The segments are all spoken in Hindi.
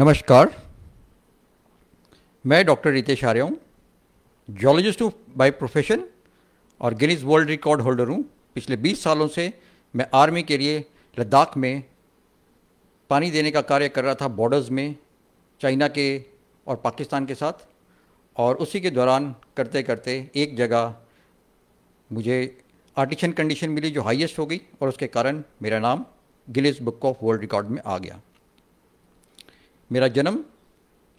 नमस्कार मैं डॉक्टर रितेश आर्य हूँ जॉलॉजिस्ट हूँ बाय प्रोफेशन और गिनीज वर्ल्ड रिकॉर्ड होल्डर हूँ पिछले 20 सालों से मैं आर्मी के लिए लद्दाख में पानी देने का कार्य कर रहा था बॉर्डर्स में चाइना के और पाकिस्तान के साथ और उसी के दौरान करते करते एक जगह मुझे आर्टिशन कंडीशन मिली जो हाईएस्ट हो गई और उसके कारण मेरा नाम Guinness book of world record में आ गया मेरा जन्म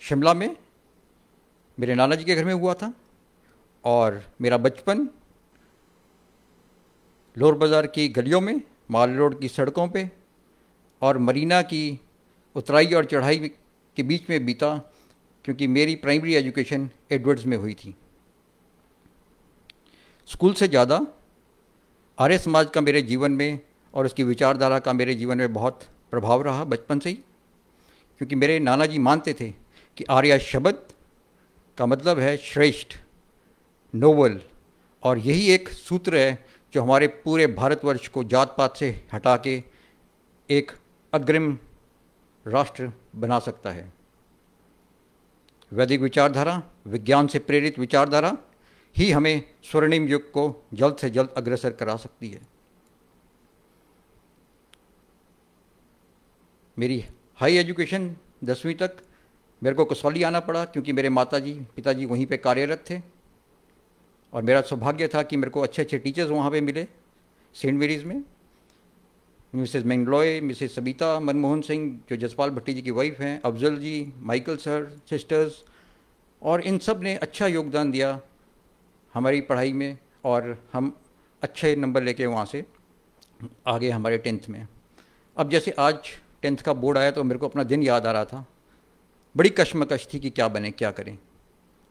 शिमला में मेरे नाना जी के घर में हुआ था और मेरा बचपन लोर बाज़ार की गलियों में माल रोड की सड़कों पे और मरीना की उतराई और चढ़ाई के बीच में बीता क्योंकि मेरी प्राइमरी एजुकेशन एडवर्ड्स में हुई थी स्कूल से ज़्यादा आर्य समाज का मेरे जीवन में और उसकी विचारधारा का मेरे जीवन में बहुत प्रभाव रहा बचपन से ही क्योंकि मेरे नाना जी मानते थे कि आर्या शब्द का मतलब है श्रेष्ठ नोवल और यही एक सूत्र है जो हमारे पूरे भारतवर्ष को जात पात से हटा के एक अग्रिम राष्ट्र बना सकता है वैदिक विचारधारा विज्ञान से प्रेरित विचारधारा ही हमें स्वर्णिम युग को जल्द से जल्द अग्रसर करा सकती है मेरी हाई एजुकेशन दसवीं तक मेरे को कसौली आना पड़ा क्योंकि मेरे माता जी पिताजी वहीं पर कार्यरत थे और मेरा सौभाग्य था कि मेरे को अच्छे अच्छे टीचर्स वहाँ पर मिले सेंट मेरीज में Mrs Mangloy Mrs Sabita Manmohan Singh जो जसपाल भट्टी जी की वाइफ हैं Afzal ji Michael sir sisters और इन सब ने अच्छा योगदान दिया हमारी पढ़ाई में और हम अच्छे नंबर लेके वहाँ से आगे हमारे टेंथ में अब जैसे आज टेंथ का बोर्ड आया तो मेरे को अपना दिन याद आ रहा था बड़ी कश्मकश थी कि क्या बने क्या करें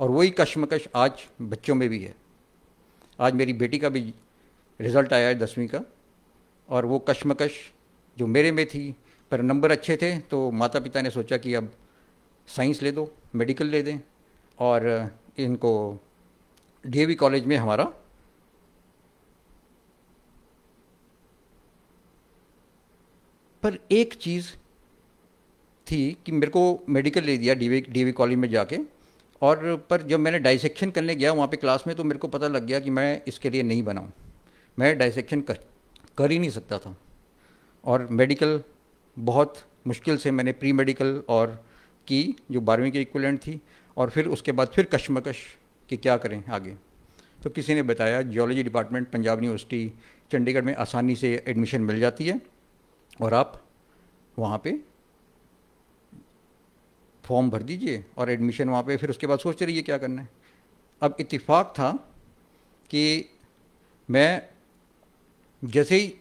और वही कश्मकश आज बच्चों में भी है आज मेरी बेटी का भी रिज़ल्ट आया है दसवीं का और वो कश्मकश जो मेरे में थी पर नंबर अच्छे थे तो माता पिता ने सोचा कि अब साइंस ले दो मेडिकल ले दें और इनको डी कॉलेज में हमारा पर एक चीज़ थी कि मेरे को मेडिकल ले दिया डीवी डीवी कॉलेज में जाके और पर जब मैंने डाइसेक्शन करने गया वहाँ पे क्लास में तो मेरे को पता लग गया कि मैं इसके लिए नहीं बनाऊँ मैं डाइसेक्शन कर कर ही नहीं सकता था और मेडिकल बहुत मुश्किल से मैंने प्री मेडिकल और की जो बारहवीं की इक्वलेंट थी और फिर उसके बाद फिर कश्मकश कि क्या करें आगे तो किसी ने बताया geology department Punjab university Chandigarh में आसानी से एडमिशन मिल जाती है और आप वहाँ पे फॉर्म भर दीजिए और एडमिशन वहाँ पे फिर उसके बाद सोचते रहिए क्या करना है अब इतफाक था कि मैं जैसे ही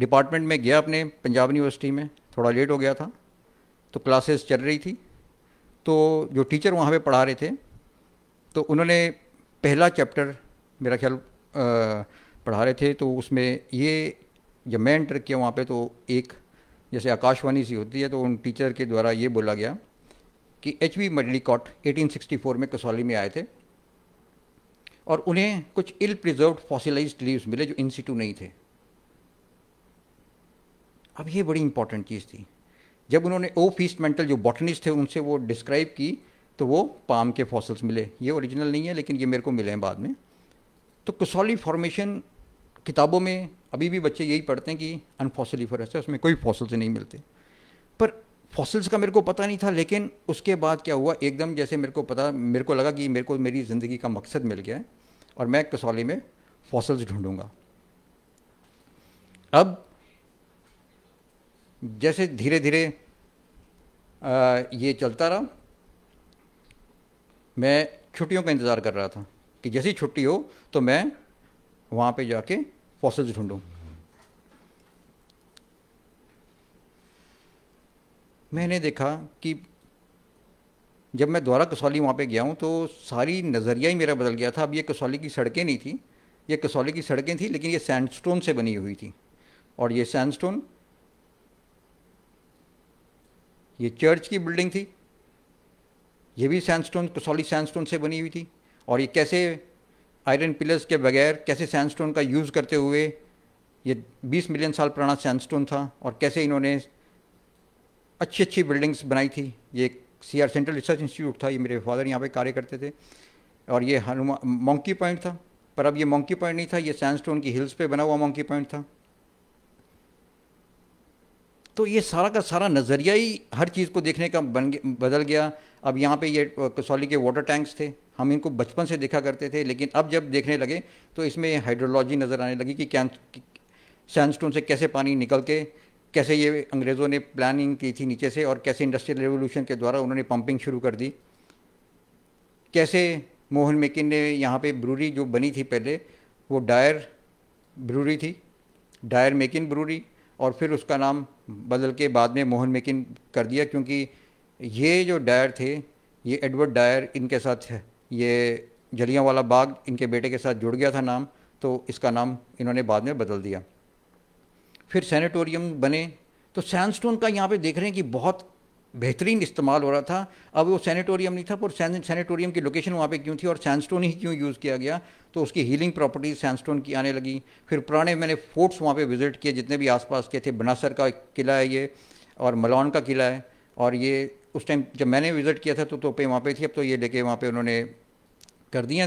डिपार्टमेंट में गया अपने पंजाब यूनिवर्सिटी में थोड़ा लेट हो गया था तो क्लासेस चल रही थी तो जो टीचर वहाँ पे पढ़ा रहे थे तो उन्होंने पहला चैप्टर मेरा ख्याल पढ़ा रहे थे तो उसमें ये जब मैं एंटर किया वहाँ पे तो एक जैसे आकाशवाणी सी होती है तो उन टीचर के द्वारा ये बोला गया कि एच वी मडलिकॉट एटीन में कसौली में आए थे और उन्हें कुछ इल प्रिजर्व फॉसिलाइज लीव्स मिले जो इंसिटू नहीं थे अब ये बड़ी इंपॉर्टेंट चीज़ थी जब उन्होंने ओ फीसमेंटल मेंटल जो बॉटनिस्ट थे उनसे वो डिस्क्राइब की तो वो पाम के फॉसल्स मिले ये ओरिजिनल नहीं है लेकिन ये मेरे को मिले हैं बाद में तो कसौली फॉर्मेशन किताबों में अभी भी बच्चे यही पढ़ते हैं कि अनफॉसिली फॉरेस्ट है उसमें कोई फॉसल्स नहीं मिलते पर फॉसिल्स का मेरे को पता नहीं था लेकिन उसके बाद क्या हुआ एकदम जैसे मेरे को पता मेरे को लगा कि मेरे को मेरी ज़िंदगी का मकसद मिल गया है और मैं कसौली में फॉसिल्स ढूंढूंगा अब जैसे धीरे धीरे ये चलता रहा मैं छुट्टियों का इंतज़ार कर रहा था कि जैसी छुट्टी हो तो मैं वहाँ पे जाके फॉसिल्स ढूंढूँ मैंने देखा कि जब मैं द्वारा कसौली वहाँ पे गया हूँ तो सारी नज़रिया ही मेरा बदल गया था अब ये कसौली की सड़कें नहीं थी ये कसौली की सड़कें थी लेकिन ये सैंडस्टोन से बनी हुई थी और ये सैंडस्टोन ये चर्च की बिल्डिंग थी ये भी सैंडस्टोन कसौली सैंडस्टोन से बनी हुई थी और ये कैसे आयरन पिलर्स के बगैर कैसे सैंडस्टोन का यूज़ करते हुए ये 20 मिलियन साल पुराना सैंडस्टोन था और कैसे इन्होंने अच्छी अच्छी बिल्डिंग्स बनाई थी ये C R central research institute था ये मेरे फादर यहाँ पे कार्य करते थे और ये हनुमा मोंकी पॉइंट था पर अब ये मोंकी पॉइंट नहीं था ये सैंडस्टोन की हिल्स पे बना हुआ मोंकी पॉइंट था तो ये सारा का सारा नज़रिया ही हर चीज़ को देखने का बन बदल गया अब यहाँ पे ये कसौली के वाटर टैंक्स थे हम इनको बचपन से देखा करते थे लेकिन अब जब देखने लगे तो इसमें हाइड्रोलॉजी नज़र आने लगी कि कैन सैंडस्टोन से कैसे पानी निकल के कैसे ये अंग्रेज़ों ने प्लानिंग की थी नीचे से और कैसे इंडस्ट्रियल रेवोल्यूशन के द्वारा उन्होंने पंपिंग शुरू कर दी कैसे मोहन मेकिन ने यहाँ पे ब्रूरी जो बनी थी पहले वो डायर ब्रूरी थी डायर मेकिन ब्रूरी और फिर उसका नाम बदल के बाद में मोहन मेकिन कर दिया क्योंकि ये जो डायर थे ये एडवर्ड डायर इनके साथ है ये जलियाँ वाला बाग इनके बेटे के साथ जुड़ गया था नाम तो इसका नाम इन्होंने बाद में बदल दिया फिर सैनिटोरियम बने तो सैंडस्टोन का यहाँ पे देख रहे हैं कि बहुत बेहतरीन इस्तेमाल हो रहा था अब वो सैनिटोरियम नहीं था पर सैनिटोरियम की लोकेशन वहाँ पे क्यों थी और सैंडस्टोन ही क्यों यूज़ किया गया तो उसकी हीलिंग प्रॉपर्टीज सैंडस्टोन की आने लगी फिर पुराने मैंने फोर्ट्स वहाँ पे विजिट किए जितने भी आसपास के थे बनासर का किला है ये और मलौन का किला है और ये उस टाइम जब मैंने विज़िट किया था तो तोपें वहाँ पे थी अब तो ये लेके वहाँ पे उन्होंने कर दिया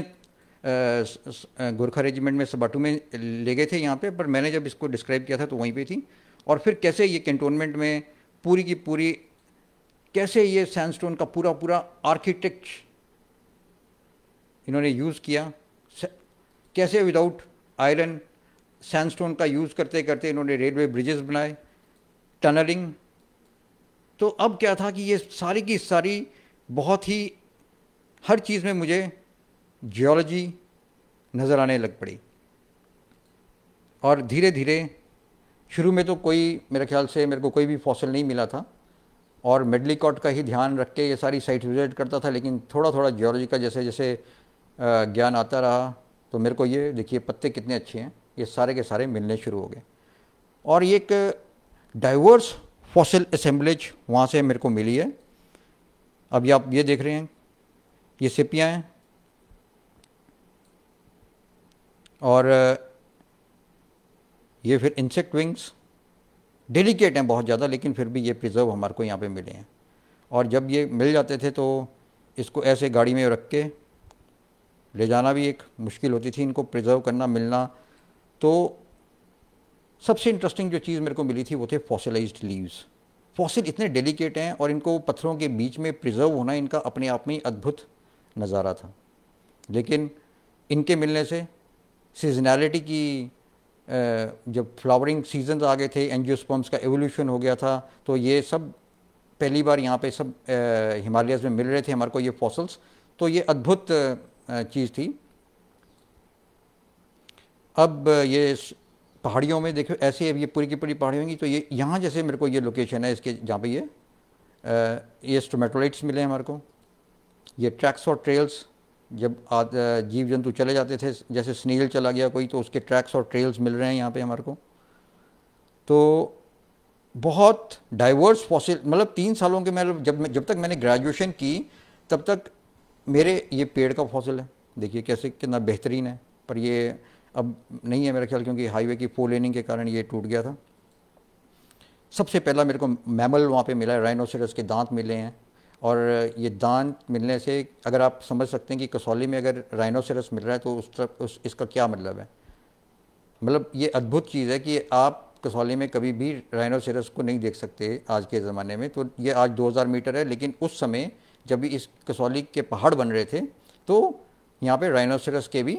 गोरखा रेजिमेंट में सबाटू में ले गए थे यहाँ पे पर मैंने जब इसको डिस्क्राइब किया था तो वहीं पे थी और फिर कैसे ये कैंटोनमेंट में पूरी की पूरी कैसे ये सैंडस्टोन का पूरा पूरा आर्किटेक्ट इन्होंने यूज़ किया कैसे विदाउट आयरन सैंडस्टोन का यूज़ करते करते इन्होंने रेलवे ब्रिजेस बनाए टनलिंग तो अब क्या था कि ये सारी की सारी बहुत ही हर चीज़ में मुझे जियोलॉजी नज़र आने लग पड़ी और धीरे धीरे शुरू में तो कोई मेरे ख्याल से मेरे को कोई भी फॉसल नहीं मिला था और मेडलिकॉट का ही ध्यान रख के ये सारी साइट विजिट करता था लेकिन थोड़ा थोड़ा जियोलॉजी का जैसे जैसे ज्ञान आता रहा तो मेरे को ये देखिए पत्ते कितने अच्छे हैं ये सारे के सारे मिलने शुरू हो गए और ये एक डाइवर्स फॉसिल असम्बलेज वहाँ से मेरे को मिली है अभी आप ये देख रहे हैं ये सिपियाँ हैं और ये फिर इंसेक्ट विंग्स डेलिकेट हैं बहुत ज़्यादा लेकिन फिर भी ये प्रिजर्व हमारे को यहाँ पे मिले हैं और जब ये मिल जाते थे तो इसको ऐसे गाड़ी में रख के ले जाना भी एक मुश्किल होती थी इनको प्रिजर्व करना मिलना तो सबसे इंटरेस्टिंग जो चीज़ मेरे को मिली थी वो थे फॉसिलाइज लीव्स फॉसिल इतने डेलिकेट हैं और इनको पत्थरों के बीच में प्रिजर्व होना इनका अपने आप में अद्भुत नज़ारा था लेकिन इनके मिलने से सीजनैलिटी की जब फ्लावरिंग सीजन आ गए थे एनजियोस्पम्स का एवोल्यूशन हो गया था तो ये सब पहली बार यहाँ पे सब हिमालयस में मिल रहे थे हमारे को ये फॉसल्स तो ये अद्भुत चीज़ थी अब ये पहाड़ियों में देखो ऐसे अब ये पूरी की पूरी पहाड़ी होंगी तो ये यहाँ जैसे मेरे को ये लोकेशन है इसके जहाँ पे ये ये स्टोमेटोलाइट्स मिले हैं हमारे को ये ट्रैक्स और ट्रेल्स जब आद, जीव जंतु चले जाते थे जैसे स्नील चला गया कोई तो उसके ट्रैक्स और ट्रेल्स मिल रहे हैं यहाँ पे हमारे को तो बहुत डाइवर्स फॉसिल मतलब तीन सालों के मैं जब जब तक मैंने ग्रेजुएशन की तब तक मेरे ये पेड़ का फॉसिल है देखिए कैसे कितना बेहतरीन है पर ये अब नहीं है मेरा ख्याल क्योंकि हाईवे की लेनिंग के कारण ये टूट गया था सबसे पहला मेरे को मैमल वहाँ पे मिला है राइनोसरस के दांत मिले हैं और ये दांत मिलने से अगर आप समझ सकते हैं कि कसौली में अगर राइनोसरस मिल रहा है तो उस तरफ उस इसका क्या मतलब है मतलब ये अद्भुत चीज़ है कि आप कसौली में कभी भी राइनोसरस को नहीं देख सकते आज के ज़माने में तो ये आज 2000 मीटर है लेकिन उस समय जब भी इस कसौली के पहाड़ बन रहे थे तो यहाँ पे राइनोसरस के भी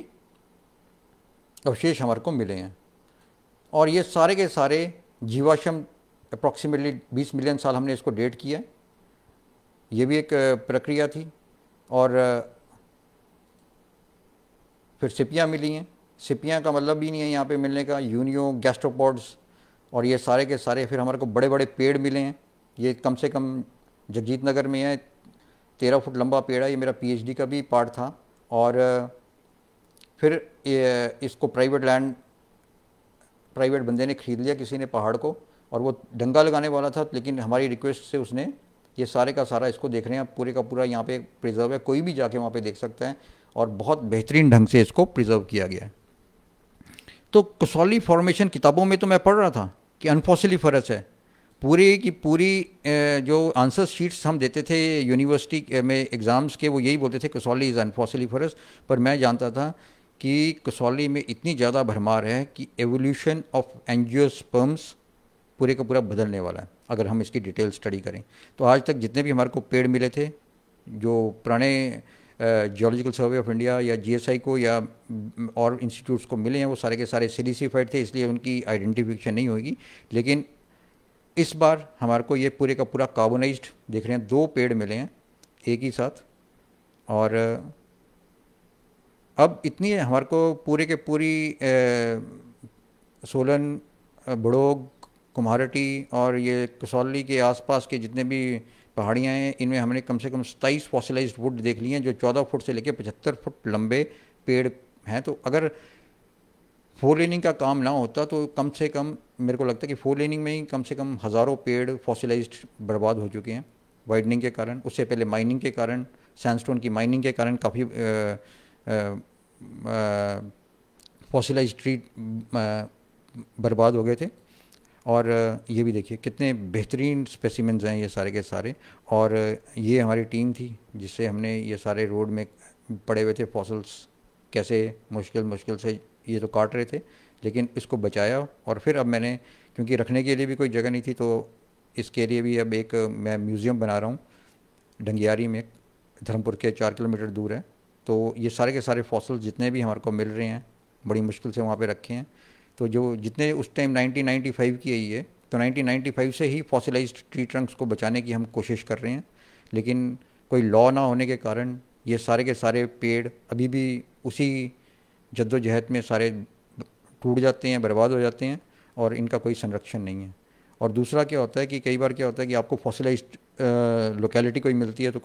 अवशेष हमारे को मिले हैं और ये सारे के सारे जीवाश्म अप्रॉक्सीमेटली 20 मिलियन साल हमने इसको डेट किया ये भी एक प्रक्रिया थी और फिर सिपियाँ मिली हैं सिपियाँ का मतलब भी नहीं है यहाँ पे मिलने का यूनियो गैस्ट्रोपोड्स और ये सारे के सारे फिर हमारे को बड़े बड़े पेड़ मिले हैं ये कम से कम जगजीत नगर में है तेरह फुट लंबा पेड़ है ये मेरा पीएचडी का भी पार्ट था और फिर इसको प्राइवेट लैंड प्राइवेट बंदे ने खरीद लिया किसी ने पहाड़ को और वो डंगा लगाने वाला था लेकिन हमारी रिक्वेस्ट से उसने ये सारे का सारा इसको देख रहे हैं पूरे का पूरा यहाँ पे प्रिजर्व है कोई भी जाके वहाँ पे देख सकता है और बहुत बेहतरीन ढंग से इसको प्रिजर्व किया गया है तो कसौली फॉर्मेशन किताबों में तो मैं पढ़ रहा था कि फर्ज है पूरी की पूरी जो आंसर शीट्स हम देते थे यूनिवर्सिटी में एग्ज़ाम्स के वो यही बोलते थे कसौली इज़ फ़र्ज पर मैं जानता था कि कसौली में इतनी ज़्यादा भरमार है कि एवोल्यूशन ऑफ एनजियोस्पर्म्स पूरे का पूरा बदलने वाला है अगर हम इसकी डिटेल स्टडी करें तो आज तक जितने भी हमारे को पेड़ मिले थे जो पुराने जियोलॉजिकल सर्वे ऑफ इंडिया या जीएसआई को या और इंस्टीट्यूट्स को मिले हैं वो सारे के सारे सिलिसिफाइड थे इसलिए उनकी आइडेंटिफिकेशन नहीं होगी लेकिन इस बार हमारे को ये पूरे का पूरा कार्बोनाइज देख रहे हैं दो पेड़ मिले हैं एक ही साथ और अब इतनी हमारे को पूरे के पूरी सोलन बड़ोग कुम्हारटी और ये कसौली के आसपास के जितने भी पहाड़ियाँ हैं इनमें हमने कम से कम सताईस फॉसिलाइज वुड देख लिए हैं जो चौदह फुट से लेकर पचहत्तर फुट लंबे पेड़ हैं तो अगर फोर लेनिंग का काम ना होता तो कम से कम मेरे को लगता है कि फोर लेनिंग में ही कम से कम हज़ारों पेड़ फॉसिलाइज बर्बाद हो चुके हैं वाइडनिंग के कारण उससे पहले माइनिंग के कारण सैंडस्टोन की माइनिंग के कारण काफ़ी फॉसिलाइज ट्री बर्बाद हो गए थे और ये भी देखिए कितने बेहतरीन स्पेसिमेंट्स हैं ये सारे के सारे और ये हमारी टीम थी जिससे हमने ये सारे रोड में पड़े हुए थे फॉसल्स कैसे मुश्किल मुश्किल से ये तो काट रहे थे लेकिन इसको बचाया और फिर अब मैंने क्योंकि रखने के लिए भी कोई जगह नहीं थी तो इसके लिए भी अब एक मैं म्यूज़ियम बना रहा हूँ ढंगियारी में धर्मपुर के चार किलोमीटर दूर है तो ये सारे के सारे फॉसल जितने भी हमारे को मिल रहे हैं बड़ी मुश्किल से वहाँ पे रखे हैं तो जो जितने उस टाइम 1995 की आई है ये तो 1995 से ही फॉसिलाइज ट्री ट्रंक्स को बचाने की हम कोशिश कर रहे हैं लेकिन कोई लॉ ना होने के कारण ये सारे के सारे पेड़ अभी भी उसी जद्दोजहद में सारे टूट जाते हैं बर्बाद हो जाते हैं और इनका कोई संरक्षण नहीं है और दूसरा क्या होता है कि कई बार क्या होता है कि आपको फॉसिलाइज लोकेलिटी कोई मिलती है तो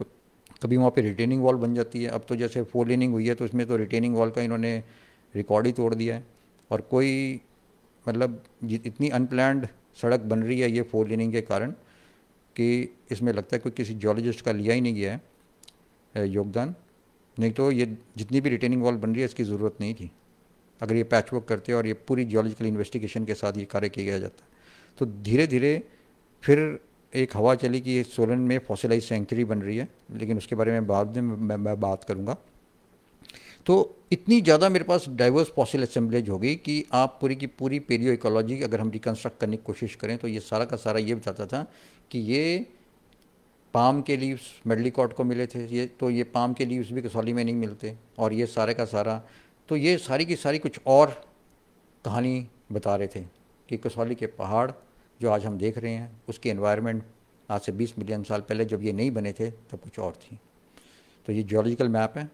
कभी वहाँ पे रिटेनिंग वॉल बन जाती है अब तो जैसे फोर लेनिंग हुई है तो उसमें तो रिटेनिंग वॉल का इन्होंने रिकॉर्ड ही तोड़ दिया है और कोई मतलब इतनी अनप्लैंड सड़क बन रही है ये फोर लेनिंग के कारण कि इसमें लगता है कोई किसी जियोलॉजिस्ट का लिया ही नहीं गया है योगदान नहीं तो ये जितनी भी रिटेनिंग वॉल बन रही है इसकी ज़रूरत नहीं थी अगर ये पैचवर्क करते और ये पूरी जियोलॉजिकल इन्वेस्टिगेशन के साथ ये कार्य किया जाता तो धीरे धीरे फिर एक हवा चली कि सोलन में फॉसिलाइज सेंचुरी बन रही है लेकिन उसके बारे में बाद में मैं, मैं बात करूँगा तो इतनी ज़्यादा मेरे पास डाइवर्स फॉसिल असेंबलेज होगी कि आप पूरी की पूरी पेरियो इकोलॉजी अगर हम रिकन्स्ट्रक्ट करने की कोशिश करें तो ये सारा का सारा ये बताता था कि ये पाम के लीव्स कॉट को मिले थे ये तो ये पाम के लीव्स भी कसौली में नहीं मिलते और ये सारे का सारा तो ये सारी की सारी कुछ और कहानी बता रहे थे कि कसौली के पहाड़ जो आज हम देख रहे हैं उसकी इन्वायरमेंट आज से 20 मिलियन साल पहले जब ये नहीं बने थे तब कुछ और थी तो ये जियोलॉजिकल मैप है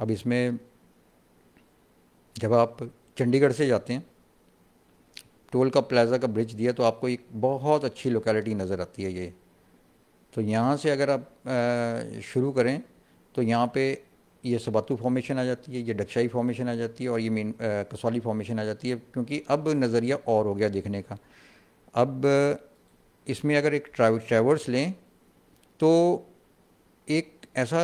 अब इसमें जब आप चंडीगढ़ से जाते हैं टोल का प्लाजा का ब्रिज दिया तो आपको एक बहुत अच्छी लोकेलिटी नज़र आती है ये तो यहाँ से अगर आप शुरू करें तो यहाँ पे ये सबातू फॉर्मेशन आ जाती है ये डक्शाई फॉर्मेशन आ जाती है और ये मेन कसौली फॉर्मेशन आ जाती है क्योंकि अब नज़रिया और हो गया देखने का अब इसमें अगर एक ट्रैवर्स लें तो एक ऐसा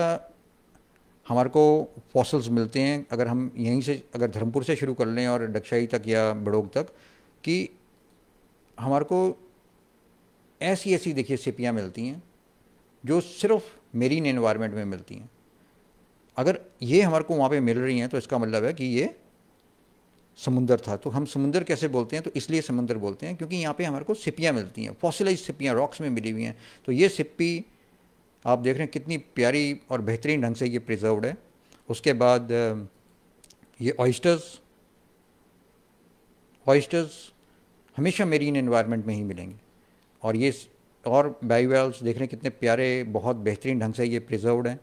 हमारे को फॉसल्स मिलते हैं अगर हम यहीं से अगर धर्मपुर से शुरू कर लें और डक्शाई तक या बड़ोग तक कि हमारे को ऐसी ऐसी देखिए सिपियाँ मिलती हैं जो सिर्फ मेरीन इन्वायरमेंट में मिलती हैं अगर ये हमारे को वहाँ पे मिल रही हैं तो इसका मतलब है कि ये समुंदर था तो हम समुंदर कैसे बोलते हैं तो इसलिए समुंदर बोलते हैं क्योंकि यहाँ पे हमारे को सिपियाँ मिलती हैं फॉसिलाइज सिपियाँ रॉक्स में मिली हुई हैं तो ये सिप्पी आप देख रहे हैं कितनी प्यारी और बेहतरीन ढंग से ये प्रिजर्वड है उसके बाद ये ऑइस्टर्स ऑइस्टर्स हमेशा मेरीन इन्वायरमेंट में ही मिलेंगे और ये और बाईवेल्स देख रहे हैं कितने प्यारे बहुत बेहतरीन ढंग से ये प्रिजर्व हैं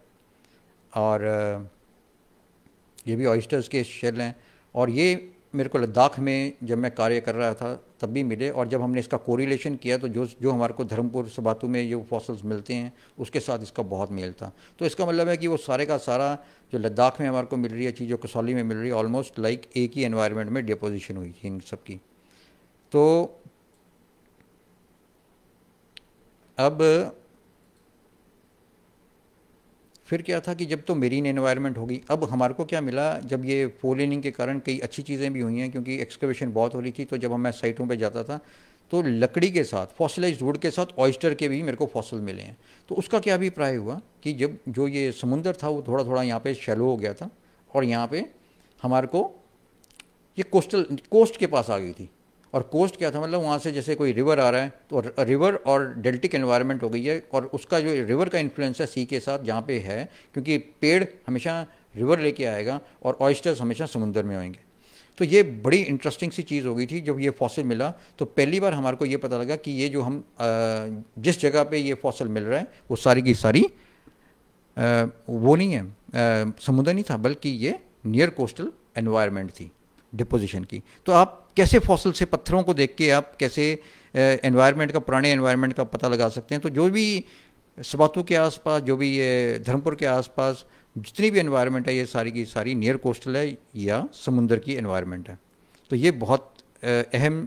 और ये भी ऑयस्टर्स के शेल हैं और ये मेरे को लद्दाख में जब मैं कार्य कर रहा था तब भी मिले और जब हमने इसका कोरिलेशन किया तो जो जो हमारे को धर्मपुर सबातू में जो फॉसल्स मिलते हैं उसके साथ इसका बहुत मेल था तो इसका मतलब है कि वो सारे का सारा जो लद्दाख में हमारे को मिल रही है चीज़ जो कसौली में मिल रही है ऑलमोस्ट लाइक एक ही एनवायरमेंट में डिपोजिशन हुई थी इन सब की तो अब फिर क्या था कि जब तो मेरीन इन्वायरमेंट होगी अब हमारे को क्या मिला जब ये फोलिनिंग के कारण कई अच्छी चीज़ें भी हुई हैं क्योंकि एक्सकवेशन बहुत हो रही थी तो जब मैं साइटों पर जाता था तो लकड़ी के साथ फॉसिलाइज वुड के साथ ऑयस्टर के भी मेरे को फॉसिल मिले हैं तो उसका क्या अभिप्राय हुआ कि जब जो ये समुंदर था वो थोड़ा थोड़ा यहाँ पे शैलो हो गया था और यहाँ पे हमारे को ये कोस्टल कोस्ट के पास आ गई थी और कोस्ट क्या था मतलब वहाँ से जैसे कोई रिवर आ रहा है तो रिवर और डेल्टिक एनवायरनमेंट हो गई है और उसका जो रिवर का इन्फ्लुएंस है सी के साथ जहाँ पे है क्योंकि पेड़ हमेशा रिवर लेके आएगा और ऑयस्टर्स हमेशा समुंदर में होंगे तो ये बड़ी इंटरेस्टिंग सी चीज़ हो गई थी जब ये फॉसिल मिला तो पहली बार हमारे को ये पता लगा कि ये जो हम जिस जगह पे ये फॉसिल मिल रहा है वो सारी की सारी वो नहीं है समुद्र नहीं था बल्कि ये नियर कोस्टल एनवायरनमेंट थी डिपोजिशन की तो आप कैसे फॉसल से पत्थरों को देख के आप कैसे एनवायरनमेंट का पुराने एनवायरनमेंट का पता लगा सकते हैं तो जो भी सबातू के आसपास जो भी ये धर्मपुर के आसपास जितनी भी एनवायरनमेंट है ये सारी की सारी नियर कोस्टल है या समुंदर की एनवायरनमेंट है तो ये बहुत अहम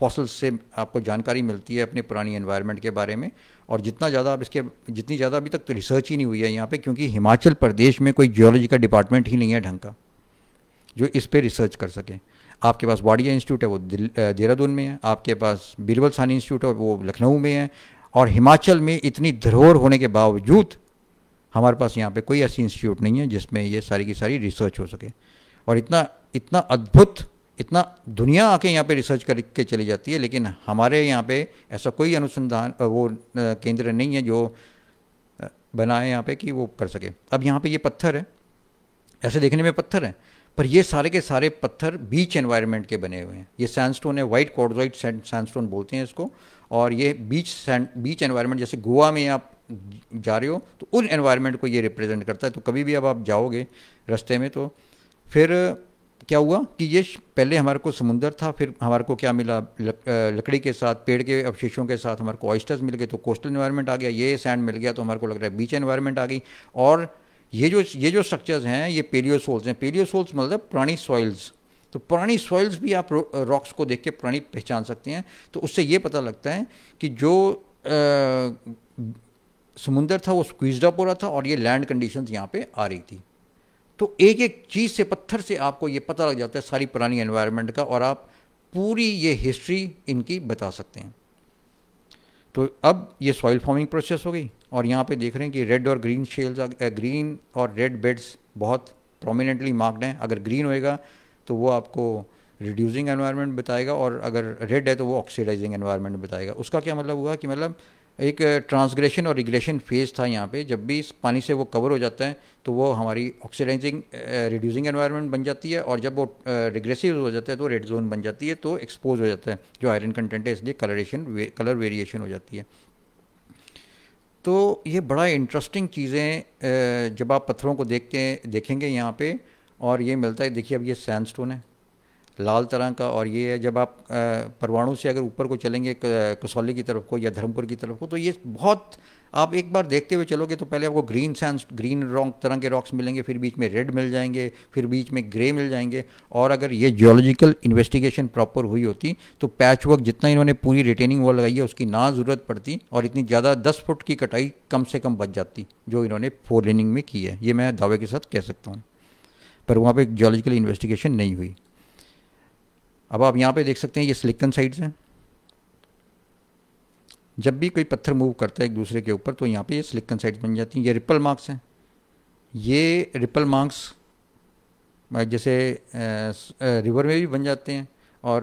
फॉसल से आपको जानकारी मिलती है अपने पुरानी एनवायरनमेंट के बारे में और जितना ज़्यादा अब इसके जितनी ज़्यादा अभी तक तो रिसर्च ही नहीं हुई है यहाँ पे क्योंकि हिमाचल प्रदेश में कोई जियोलॉजी का डिपार्टमेंट ही नहीं है ढंग का जो इस पर रिसर्च कर सकें आपके पास वाडिया इंस्टीट्यूट है वो देहरादून में है आपके पास बीरबल सानी इंस्टीट्यूट है वो लखनऊ में है और हिमाचल में इतनी धरोहर होने के बावजूद हमारे पास यहाँ पे कोई ऐसी इंस्टीट्यूट नहीं है जिसमें ये सारी की सारी रिसर्च हो सके और इतना इतना अद्भुत इतना दुनिया आके यहाँ पे रिसर्च करके चली जाती है लेकिन हमारे यहाँ पे ऐसा कोई अनुसंधान वो केंद्र नहीं है जो बनाए यहाँ पे कि वो कर सके अब यहाँ पे ये पत्थर है ऐसे देखने में पत्थर है पर ये सारे के सारे पत्थर बीच एनवायरनमेंट के बने हुए हैं ये सैंडस्टोन है वाइट कॉर्डोइट सैंडस्टोन बोलते हैं इसको और ये बीच बीच एनवायरनमेंट जैसे गोवा में आप जा रहे हो तो उन एनवायरनमेंट को ये रिप्रेजेंट करता है तो कभी भी अब आप जाओगे रास्ते में तो फिर क्या हुआ कि ये पहले हमारे को समुंदर था फिर हमारे को क्या मिला लक, लकड़ी के साथ पेड़ के अवशेषों के साथ हमारे को ऑयस्टर्स मिल गए तो कोस्टल इन्वायरमेंट आ गया ये सैंड मिल गया तो हमारे को लग रहा है बीच एनवायरनमेंट आ गई और ये जो ये जो स्ट्रक्चर्स हैं ये पेलियोसोल्स हैं पेलियोसोल्स मतलब पुरानी सॉइल्स तो पुरानी सॉइल्स भी आप रॉक्स को देख के पुरानी पहचान सकते हैं तो उससे ये पता लगता है कि जो समुंदर था वो स्क्वीज्ड हो रहा था और ये लैंड कंडीशन यहाँ पे आ रही थी तो एक एक चीज़ से पत्थर से आपको ये पता लग जाता है सारी पुरानी एनवायरनमेंट का और आप पूरी ये हिस्ट्री इनकी बता सकते हैं तो अब ये सॉइल फॉर्मिंग प्रोसेस हो गई और यहाँ पे देख रहे हैं कि रेड और ग्रीन शेल्स ग्रीन और रेड बेड्स बहुत प्रोमिनेंटली मार्क्ड हैं अगर ग्रीन होएगा तो वो आपको रिड्यूसिंग एनवायरनमेंट बताएगा और अगर रेड है तो वो ऑक्सीडाइजिंग एनवायरनमेंट बताएगा उसका क्या मतलब हुआ कि मतलब एक ट्रांसग्रेशन uh, और रिग्रेशन फेज़ था यहाँ पे जब भी पानी से वो कवर हो जाता है तो वो हमारी ऑक्सीडाइजिंग रिड्यूसिंग एनवायरनमेंट बन जाती है और जब वो रिग्रेसिव uh, हो जाता है तो रेड जोन बन जाती है तो एक्सपोज हो जाता है जो आयरन कंटेंट है इसलिए कलरेशन कलर वेरिएशन हो जाती है तो ये बड़ा इंटरेस्टिंग चीज़ें जब आप पत्थरों को देख के देखेंगे यहाँ पे और ये मिलता है देखिए अब ये सैंडस्टोन है लाल तरह का और ये है जब आप परवाणु से अगर ऊपर को चलेंगे कसौली की तरफ को या धर्मपुर की तरफ को तो ये बहुत आप एक बार देखते हुए चलोगे तो पहले आपको ग्रीन सैंड ग्रीन रॉक तरह के रॉक्स मिलेंगे फिर बीच में रेड मिल जाएंगे फिर बीच में ग्रे मिल जाएंगे और अगर ये जियोलॉजिकल इन्वेस्टिगेशन प्रॉपर हुई होती तो पैच वर्क जितना इन्होंने पूरी रिटेनिंग वॉल लगाई है उसकी ना ज़रूरत पड़ती और इतनी ज़्यादा दस फुट की कटाई कम से कम बच जाती जो इन्होंने फोर लेनिंग में की है ये मैं दावे के साथ कह सकता हूँ पर वहाँ पर जियोलॉजिकल इन्वेस्टिगेशन नहीं हुई अब आप यहाँ पर देख सकते हैं ये सिलिकन साइड्स हैं जब भी कोई पत्थर मूव करता है एक दूसरे के ऊपर तो यहाँ पे ये सिलिकन साइड्स बन जाती हैं ये रिपल मार्क्स हैं ये रिपल मार्क्स जैसे रिवर में भी बन जाते हैं और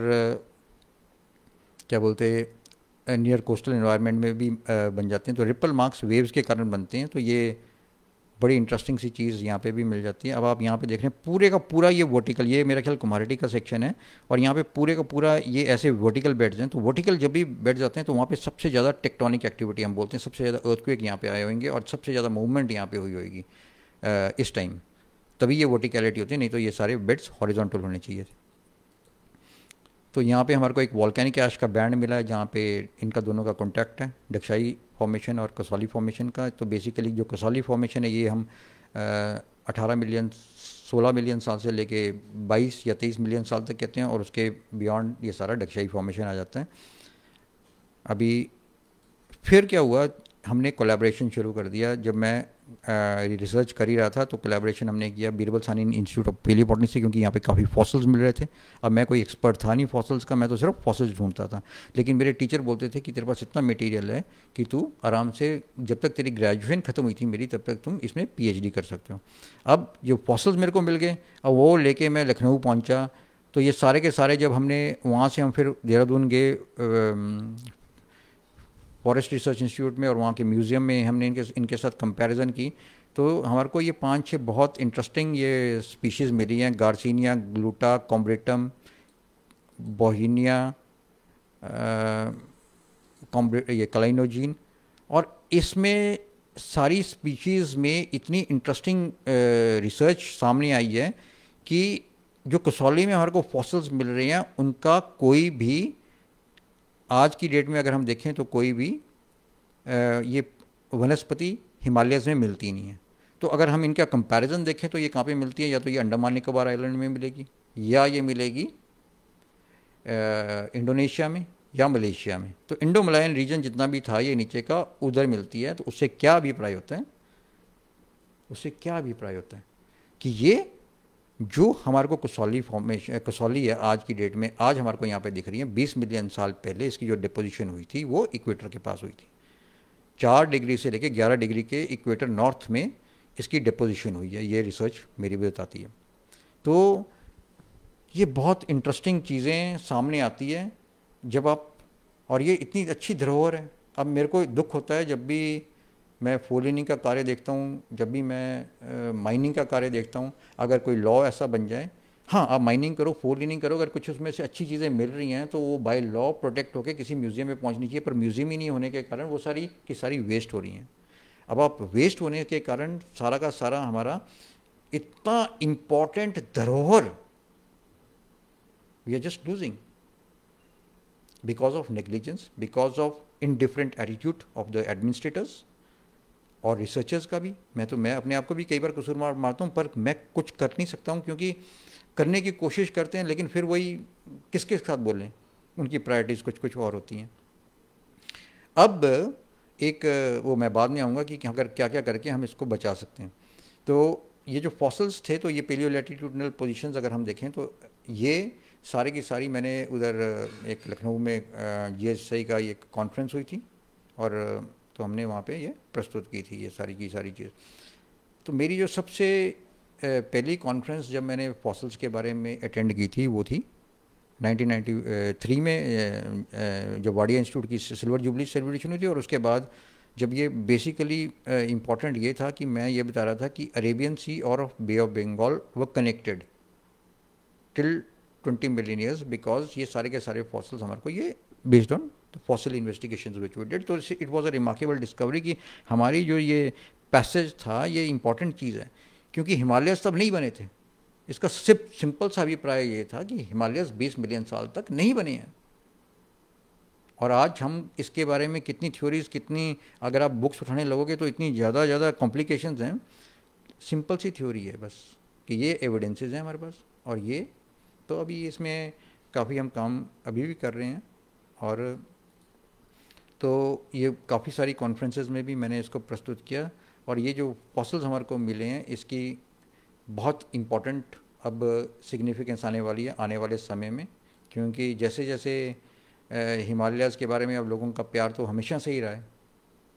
क्या बोलते हैं नियर कोस्टल इन्वायरमेंट में भी बन जाते हैं तो रिपल मार्क्स वेव्स के कारण बनते हैं तो ये बड़ी इंटरेस्टिंग सी चीज़ यहाँ पे भी मिल जाती है अब आप यहाँ पे देख रहे हैं पूरे का पूरा ये वर्टिकल ये मेरा ख्याल कुमारिटी का सेक्शन है और यहाँ पे पूरे का पूरा ये ऐसे वर्टिकल बेड्स हैं तो वर्टिकल जब भी बैठ जाते हैं तो वहाँ पे सबसे ज़्यादा टेक्टोनिक एक्टिविटी हम बोलते हैं सबसे ज़्यादा अर्थक्वेक यहाँ पे आए होंगे और सबसे ज़्यादा मूवमेंट यहाँ पर हुई होगी इस टाइम तभी ये वर्टिकलिटी होती है नहीं तो ये सारे बेड्स हॉरिजॉन्टल होने चाहिए थे तो यहाँ पे हमारे को एक वॉलकैनिक ऐश का बैंड मिला है जहाँ पे इनका दोनों का कॉन्टैक्ट है डक्शाई फॉर्मेशन और कसौली फॉर्मेशन का तो बेसिकली जो कसौली फॉर्मेशन है ये हम अठारह मिलियन सोलह मिलियन साल से लेके बाईस या तेईस मिलियन साल तक कहते हैं और उसके बियॉन्ड ये सारा डक्शाई फॉर्मेशन आ जाता है अभी फिर क्या हुआ हमने कोलेब्रेशन शुरू कर दिया जब मैं रिसर्च कर ही रहा था तो कलेबोरेशन हमने किया बीरबल सानी इंस्टीट्यूट ऑफ पेली बॉटनी से क्योंकि यहाँ पे काफ़ी फॉसल्स मिल रहे थे अब मैं कोई एक्सपर्ट था नहीं फॉसल्स का मैं तो सिर्फ फॉसल्स ढूंढता था लेकिन मेरे टीचर बोलते थे कि तेरे पास इतना मटेरियल है कि तू आराम से जब तक तेरी ग्रेजुएशन खत्म हुई थी मेरी तब तक तुम इसमें पी कर सकते हो अब जो फॉसल्स मेरे को मिल गए अब वो लेके मैं लखनऊ पहुँचा तो ये सारे के सारे जब हमने वहाँ से हम फिर देहरादून गए फॉरेस्ट रिसर्च इंस्टीट्यूट में और वहाँ के म्यूज़ियम में हमने इनके इनके साथ कंपैरिजन की तो हमारे को ये पांच छः बहुत इंटरेस्टिंग ये स्पीशीज़ मिली हैं गार्सिनिया ग्लूटा कॉम्ब्रेटम बोहिनिया कॉम्ब्रे ये कलाइनोजीन और इसमें सारी स्पीशीज़ में इतनी इंटरेस्टिंग रिसर्च uh, सामने आई है कि जो कसौली में हमारे को फॉसल्स मिल रहे हैं उनका कोई भी आज की डेट में अगर हम देखें तो कोई भी ये वनस्पति हिमालयस में मिलती नहीं है तो अगर हम इनका कंपैरिजन देखें तो ये कहाँ पे मिलती है या तो ये अंडमान निकोबार आइलैंड में मिलेगी या ये मिलेगी इंडोनेशिया में या मलेशिया में तो इंडो मलायन रीजन जितना भी था ये नीचे का उधर मिलती है तो उससे क्या अभिप्राय होता है उससे क्या अभिप्राय होता है कि ये जो हमारे को कसौली फॉर्मेशन कसौली है आज की डेट में आज हमारे को यहाँ पे दिख रही है 20 मिलियन साल पहले इसकी जो डिपोजिशन हुई थी वो इक्वेटर के पास हुई थी चार डिग्री से लेकर ग्यारह डिग्री के इक्वेटर नॉर्थ में इसकी डिपोजिशन हुई है ये रिसर्च मेरी भी बताती है तो ये बहुत इंटरेस्टिंग चीज़ें सामने आती है जब आप और ये इतनी अच्छी धरोहर है अब मेरे को दुख होता है जब भी मैं लेनिंग का कार्य देखता हूँ जब भी मैं माइनिंग का कार्य देखता हूँ अगर कोई लॉ ऐसा बन जाए हाँ आप माइनिंग करो फोलिनिंग करो अगर कुछ उसमें से अच्छी चीज़ें मिल रही हैं तो वो बाय लॉ प्रोटेक्ट होकर किसी म्यूज़ियम में पहुँचनी चाहिए पर म्यूज़ियम ही नहीं होने के कारण वो सारी की सारी वेस्ट हो रही हैं अब आप वेस्ट होने के कारण सारा का सारा हमारा इतना इम्पॉर्टेंट धरोहर we are just losing of negligence because of in different attitude of the administrators और रिसर्चर्स का भी मैं तो मैं अपने आप को भी कई बार कसूर मार मारता हूँ पर मैं कुछ कर नहीं सकता हूँ क्योंकि करने की कोशिश करते हैं लेकिन फिर वही किसके साथ बोलें उनकी प्रायोरिटीज़ कुछ कुछ और होती हैं अब एक वो मैं बाद में आऊँगा कि अगर क्या क्या करके हम इसको बचा सकते हैं तो ये जो फॉसल्स थे तो ये पेलियो लेटीट्यूडनल पोजिशन अगर हम देखें तो ये सारे की सारी मैंने उधर एक लखनऊ में जी एस आई का एक कॉन्फ्रेंस हुई थी और तो हमने वहाँ पे ये प्रस्तुत की थी ये सारी की सारी चीज़ तो मेरी जो सबसे पहली कॉन्फ्रेंस जब मैंने फॉसल्स के बारे में अटेंड की थी वो थी 1993 में जब वाडिया इंस्टीट्यूट की सिल्वर जुबली सेलिब्रेशन हुई थी और उसके बाद जब ये बेसिकली इम्पॉर्टेंट ये था कि मैं ये बता रहा था कि अरेबियन सी और बे ऑफ बंगाल व connected till twenty million years because ये सारे के सारे फॉसल्स हमारे को ये based on fossil investigation which we did तो it was a remarkable discovery कि हमारी जो ये पैसेज था ये इंपॉर्टेंट चीज़ है क्योंकि हिमालयस तब नहीं बने थे इसका सिर्फ सिंपल सा अभिप्राय ये था कि हिमालयस 20 मिलियन साल तक नहीं बने हैं और आज हम इसके बारे में कितनी थ्योरीज कितनी अगर आप बुक्स उठाने लगोगे तो इतनी ज़्यादा ज़्यादा कॉम्प्लिकेशन हैं सिंपल सी थ्योरी है बस कि ये एविडेंसेज हैं हमारे पास और ये तो अभी इसमें काफ़ी हम काम अभी भी कर रहे हैं और तो ये काफ़ी सारी कॉन्फ्रेंसेज में भी मैंने इसको प्रस्तुत किया और ये जो फॉसल्स हमारे को मिले हैं इसकी बहुत इम्पॉर्टेंट अब सिग्निफिकेंस आने वाली है आने वाले समय में क्योंकि जैसे जैसे हिमालयस के बारे में अब लोगों का प्यार तो हमेशा से ही रहा है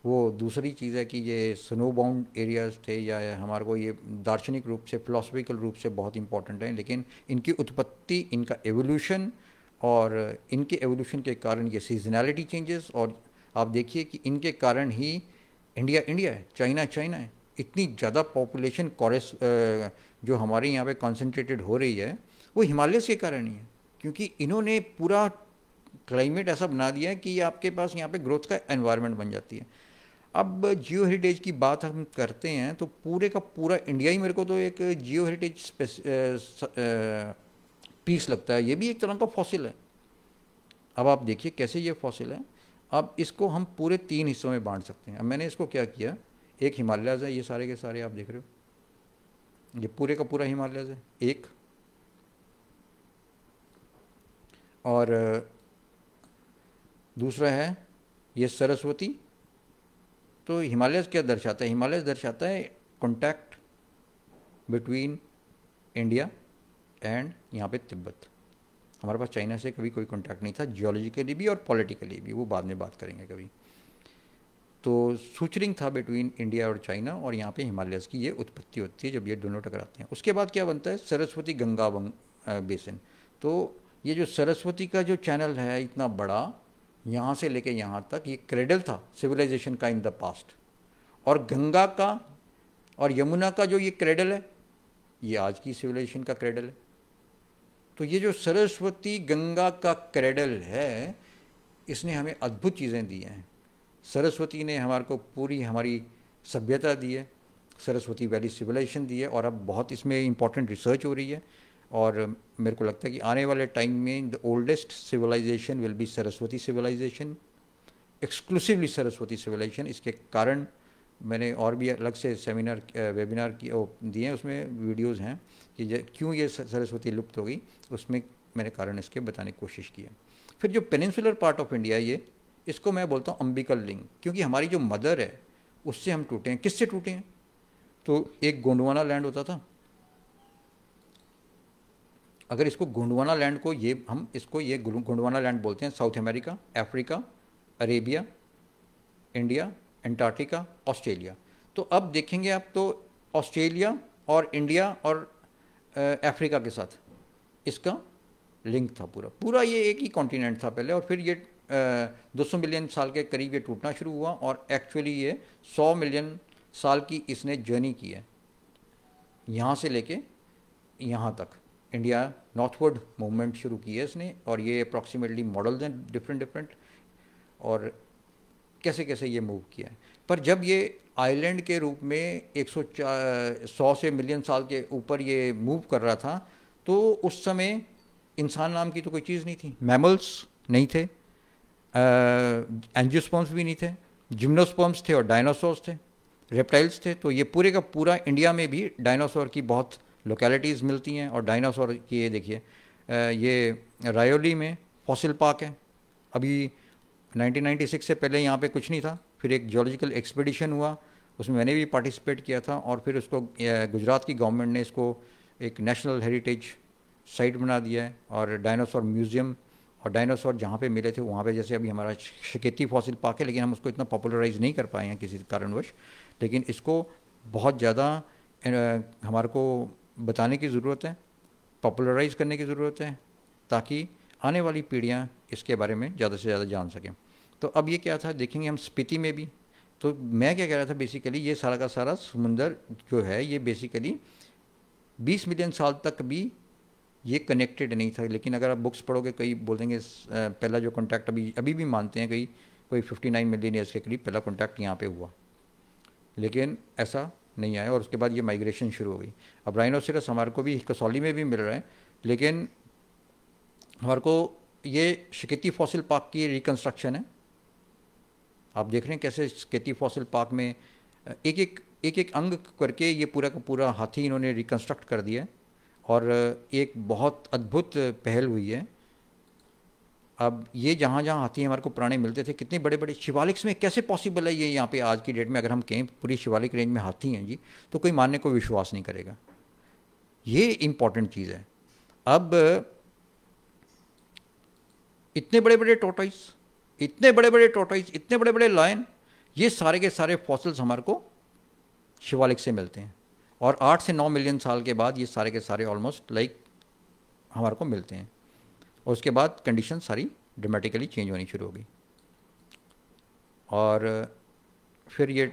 वो दूसरी चीज़ है कि ये स्नो बाउंड एरियाज थे या हमारे को ये दार्शनिक रूप से फिलोसफिकल रूप से बहुत इंपॉर्टेंट हैं लेकिन इनकी उत्पत्ति इनका एवोल्यूशन और इनके एवोल्यूशन के कारण ये सीजनैलिटी चेंजेस और आप देखिए कि इनके कारण ही इंडिया इंडिया है चाइना चाइना है इतनी ज़्यादा पॉपुलेशन कॉरेस जो हमारे यहाँ पे कॉन्सेंट्रेटेड हो रही है वो हिमालयस के कारण ही है क्योंकि इन्होंने पूरा क्लाइमेट ऐसा बना दिया है कि आपके पास यहाँ पे ग्रोथ का एनवायरनमेंट बन जाती है अब जियो हेरिटेज की बात हम करते हैं तो पूरे का पूरा इंडिया ही मेरे को तो एक जियो हेरिटेज पीस लगता है ये भी एक तरह का फॉसिल है अब आप देखिए कैसे ये फॉसिल है अब इसको हम पूरे तीन हिस्सों में बांट सकते हैं अब मैंने इसको क्या किया एक हिमालयाज है ये सारे के सारे आप देख रहे हो ये पूरे का पूरा हिमालयाज है एक और दूसरा है ये सरस्वती तो हिमालय क्या दर्शाता है हिमालय दर्शाता है कॉन्टैक्ट बिटवीन इंडिया एंड यहाँ पे तिब्बत हमारे पास चाइना से कभी कोई कॉन्टैक्ट नहीं था जियोलॉजिकली भी और पॉलिटिकली भी वो बाद में बात करेंगे कभी तो सूचरिंग था बिटवीन इंडिया और चाइना और यहाँ पे हिमालयस की ये उत्पत्ति होती है जब ये दोनों टकराते हैं उसके बाद क्या बनता है सरस्वती गंगा बेसिन तो ये जो सरस्वती का जो चैनल है इतना बड़ा यहाँ से लेके यहाँ तक ये क्रेडल था सिविलाइजेशन का इन द पास्ट और गंगा का और यमुना का जो ये क्रेडल है ये आज की सिविलाइजेशन का क्रेडल है तो ये जो सरस्वती गंगा का क्रेडल है इसने हमें अद्भुत चीज़ें दी हैं सरस्वती ने हमारे को पूरी हमारी सभ्यता दी है सरस्वती वैली सिविलाइजेशन दी है और अब बहुत इसमें इम्पॉर्टेंट रिसर्च हो रही है और मेरे को लगता है कि आने वाले टाइम में the oldest civilization will be Saraswati civilization exclusively Saraswati civilization इसके कारण मैंने और भी अलग से सेमिनार वेबिनार किए दिए हैं उसमें वीडियोज़ हैं कि क्यों ये सरस्वती लुप्त हो गई उसमें मैंने कारण इसके बताने की कोशिश की है फिर जो पेनिनसुलर पार्ट ऑफ इंडिया ये इसको मैं बोलता हूँ अम्बिकल लिंग क्योंकि हमारी जो मदर है उससे हम टूटे हैं किससे टूटे हैं तो एक गोंडवाना लैंड होता था अगर इसको गोंडवाना लैंड को ये हम इसको ये गोंडवाना लैंड बोलते हैं South America Africa Arabia India Antarctica Australia तो अब देखेंगे आप तो ऑस्ट्रेलिया और इंडिया और अफ्रीका के साथ इसका लिंक था पूरा पूरा ये एक ही कॉन्टिनेंट था पहले और फिर ये दो सौ मिलियन साल के करीब ये टूटना शुरू हुआ और एक्चुअली ये सौ मिलियन साल की इसने जर्नी की है यहाँ से लेके यहाँ तक इंडिया नॉर्थवर्ड मूवमेंट शुरू की है इसने और ये अप्रॉक्सीमेटली मॉडल्स हैं डिफरेंट डिफरेंट और कैसे कैसे ये मूव किया है पर जब ये आइलैंड के रूप में एक सौ से मिलियन साल के ऊपर ये मूव कर रहा था तो उस समय इंसान नाम की तो कोई चीज़ नहीं थी मैमल्स नहीं थे एनजियोस्पॉम्स भी नहीं थे जिम्नोस्पॉम्स थे और डायनासोर्स थे रेप्टाइल्स थे तो ये पूरे का पूरा इंडिया में भी डायनासोर की बहुत लोकेलिटीज़ मिलती हैं और डायनासोर की ये देखिए ये रायोली में फॉसिल पार्क है अभी 1996 से पहले यहाँ पे कुछ नहीं था फिर एक जोलॉजिकल एक्सपीडिशन हुआ उसमें मैंने भी पार्टिसिपेट किया था और फिर उसको गुजरात की गवर्नमेंट ने इसको एक नेशनल हेरिटेज साइट बना दिया है और डायनासोर म्यूज़ियम और डायनासोर जहाँ पे मिले थे वहाँ पे जैसे अभी हमारा शिकेती फॉसिल पाक है लेकिन हम उसको इतना पॉपुलराइज नहीं कर पाए हैं किसी कारणवश लेकिन इसको बहुत ज़्यादा हमारे को बताने की ज़रूरत है पॉपुलराइज करने की ज़रूरत है ताकि आने वाली पीढ़ियाँ इसके बारे में ज़्यादा से ज़्यादा जान सकें तो अब ये क्या था देखेंगे हम स्पीति में भी तो मैं क्या कह रहा था बेसिकली ये सारा का सारा समुंदर जो है ये बेसिकली 20 मिलियन साल तक भी ये कनेक्टेड नहीं था लेकिन अगर आप बुक्स पढ़ोगे कई बोल देंगे पहला जो कॉन्टैक्ट अभी अभी भी मानते हैं कई कोई 59 मिलियन ईयर्स के करीब पहला कॉन्टैक्ट यहाँ पे हुआ लेकिन ऐसा नहीं आया और उसके बाद ये माइग्रेशन शुरू हो गई अब राइनोसिरस हमारे को भी कसौली में भी मिल रहा है लेकिन हमारे को ये शिकेती फॉसिल पार्क की रिकन्स्ट्रक्शन है आप देख रहे हैं कैसे शिकेती फॉसिल पार्क में एक एक एक एक अंग करके ये पूरा का पूरा हाथी इन्होंने रिकन्स्ट्रक्ट कर दिया और एक बहुत अद्भुत पहल हुई है अब ये जहाँ जहाँ हाथी हमारे को पुराने मिलते थे कितने बड़े बड़े शिवालिक्स में कैसे पॉसिबल है ये यहाँ पे आज की डेट में अगर हम कहें पूरी शिवालिक रेंज में हाथी हैं जी तो कोई मानने को विश्वास नहीं करेगा ये इम्पॉर्टेंट चीज़ है अब इतने बड़े बड़े टोटाइज इतने बड़े बड़े टोटाइज इतने बड़े बड़े लायन ये सारे के सारे फॉसल्स हमारे को शिवालिक से मिलते हैं और आठ से नौ मिलियन साल के बाद ये सारे के सारे ऑलमोस्ट लाइक हमारे को मिलते हैं और उसके बाद कंडीशन सारी ड्रामेटिकली चेंज होनी शुरू हो गई और फिर ये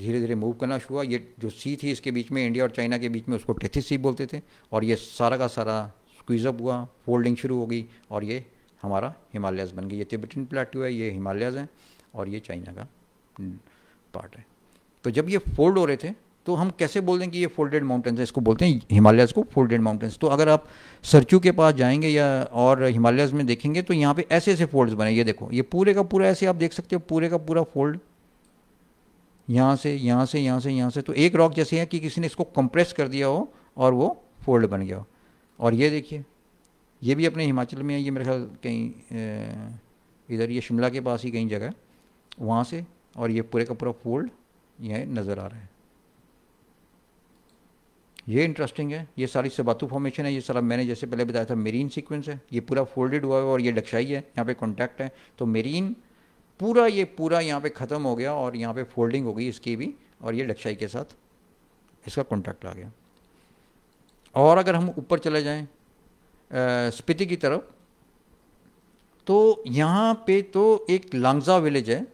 धीरे धीरे मूव करना शुरू हुआ ये जो सी थी इसके बीच में इंडिया और चाइना के बीच में उसको टेथिस सी बोलते थे और ये सारा का सारा स्क्वीज़ अप हुआ फोल्डिंग शुरू हो गई और ये हमारा हिमालयस बन गया ये तिब्बतन प्लेट्यू है ये हिमालयस हैं और ये चाइना का पार्ट हम्म, है तो जब ये फोल्ड हो रहे थे तो हम कैसे बोल दें कि ये फोल्डेड माउंटेन्स है इसको बोलते हैं हिमालयस को फोल्डेड माउंटेंस तो अगर आप सरचू के पास जाएंगे या और हिमालयस में देखेंगे तो यहाँ पे ऐसे ऐसे फोल्ड्स बने ये देखो ये पूरे का पूरा ऐसे आप देख सकते हो पूरे का पूरा फोल्ड यहाँ से यहाँ से यहाँ से यहाँ से तो एक रॉक जैसे है कि किसी ने इसको कंप्रेस कर दिया हो और वो फोल्ड बन गया हो और ये देखिए ये भी अपने हिमाचल में है ये मेरे ख्याल कहीं इधर ये शिमला के पास ही कहीं जगह वहाँ से और ये पूरे का पूरा फोल्ड ये नज़र आ रहा है ये इंटरेस्टिंग है ये सारी सबातु फॉर्मेशन है ये सारा मैंने जैसे पहले बताया था मेरीन सीक्वेंस है ये पूरा फोल्डेड हुआ है और ये डक्शाई है यहाँ पे कॉन्टैक्ट है तो मेरीन पूरा ये पूरा यहाँ पे ख़त्म हो गया और यहाँ पे फोल्डिंग हो गई इसकी भी और ये डक्शाई के साथ इसका कॉन्टैक्ट आ गया और अगर हम ऊपर चले जाएँ स्पीति की तरफ तो यहाँ पे तो एक लांगजा विलेज है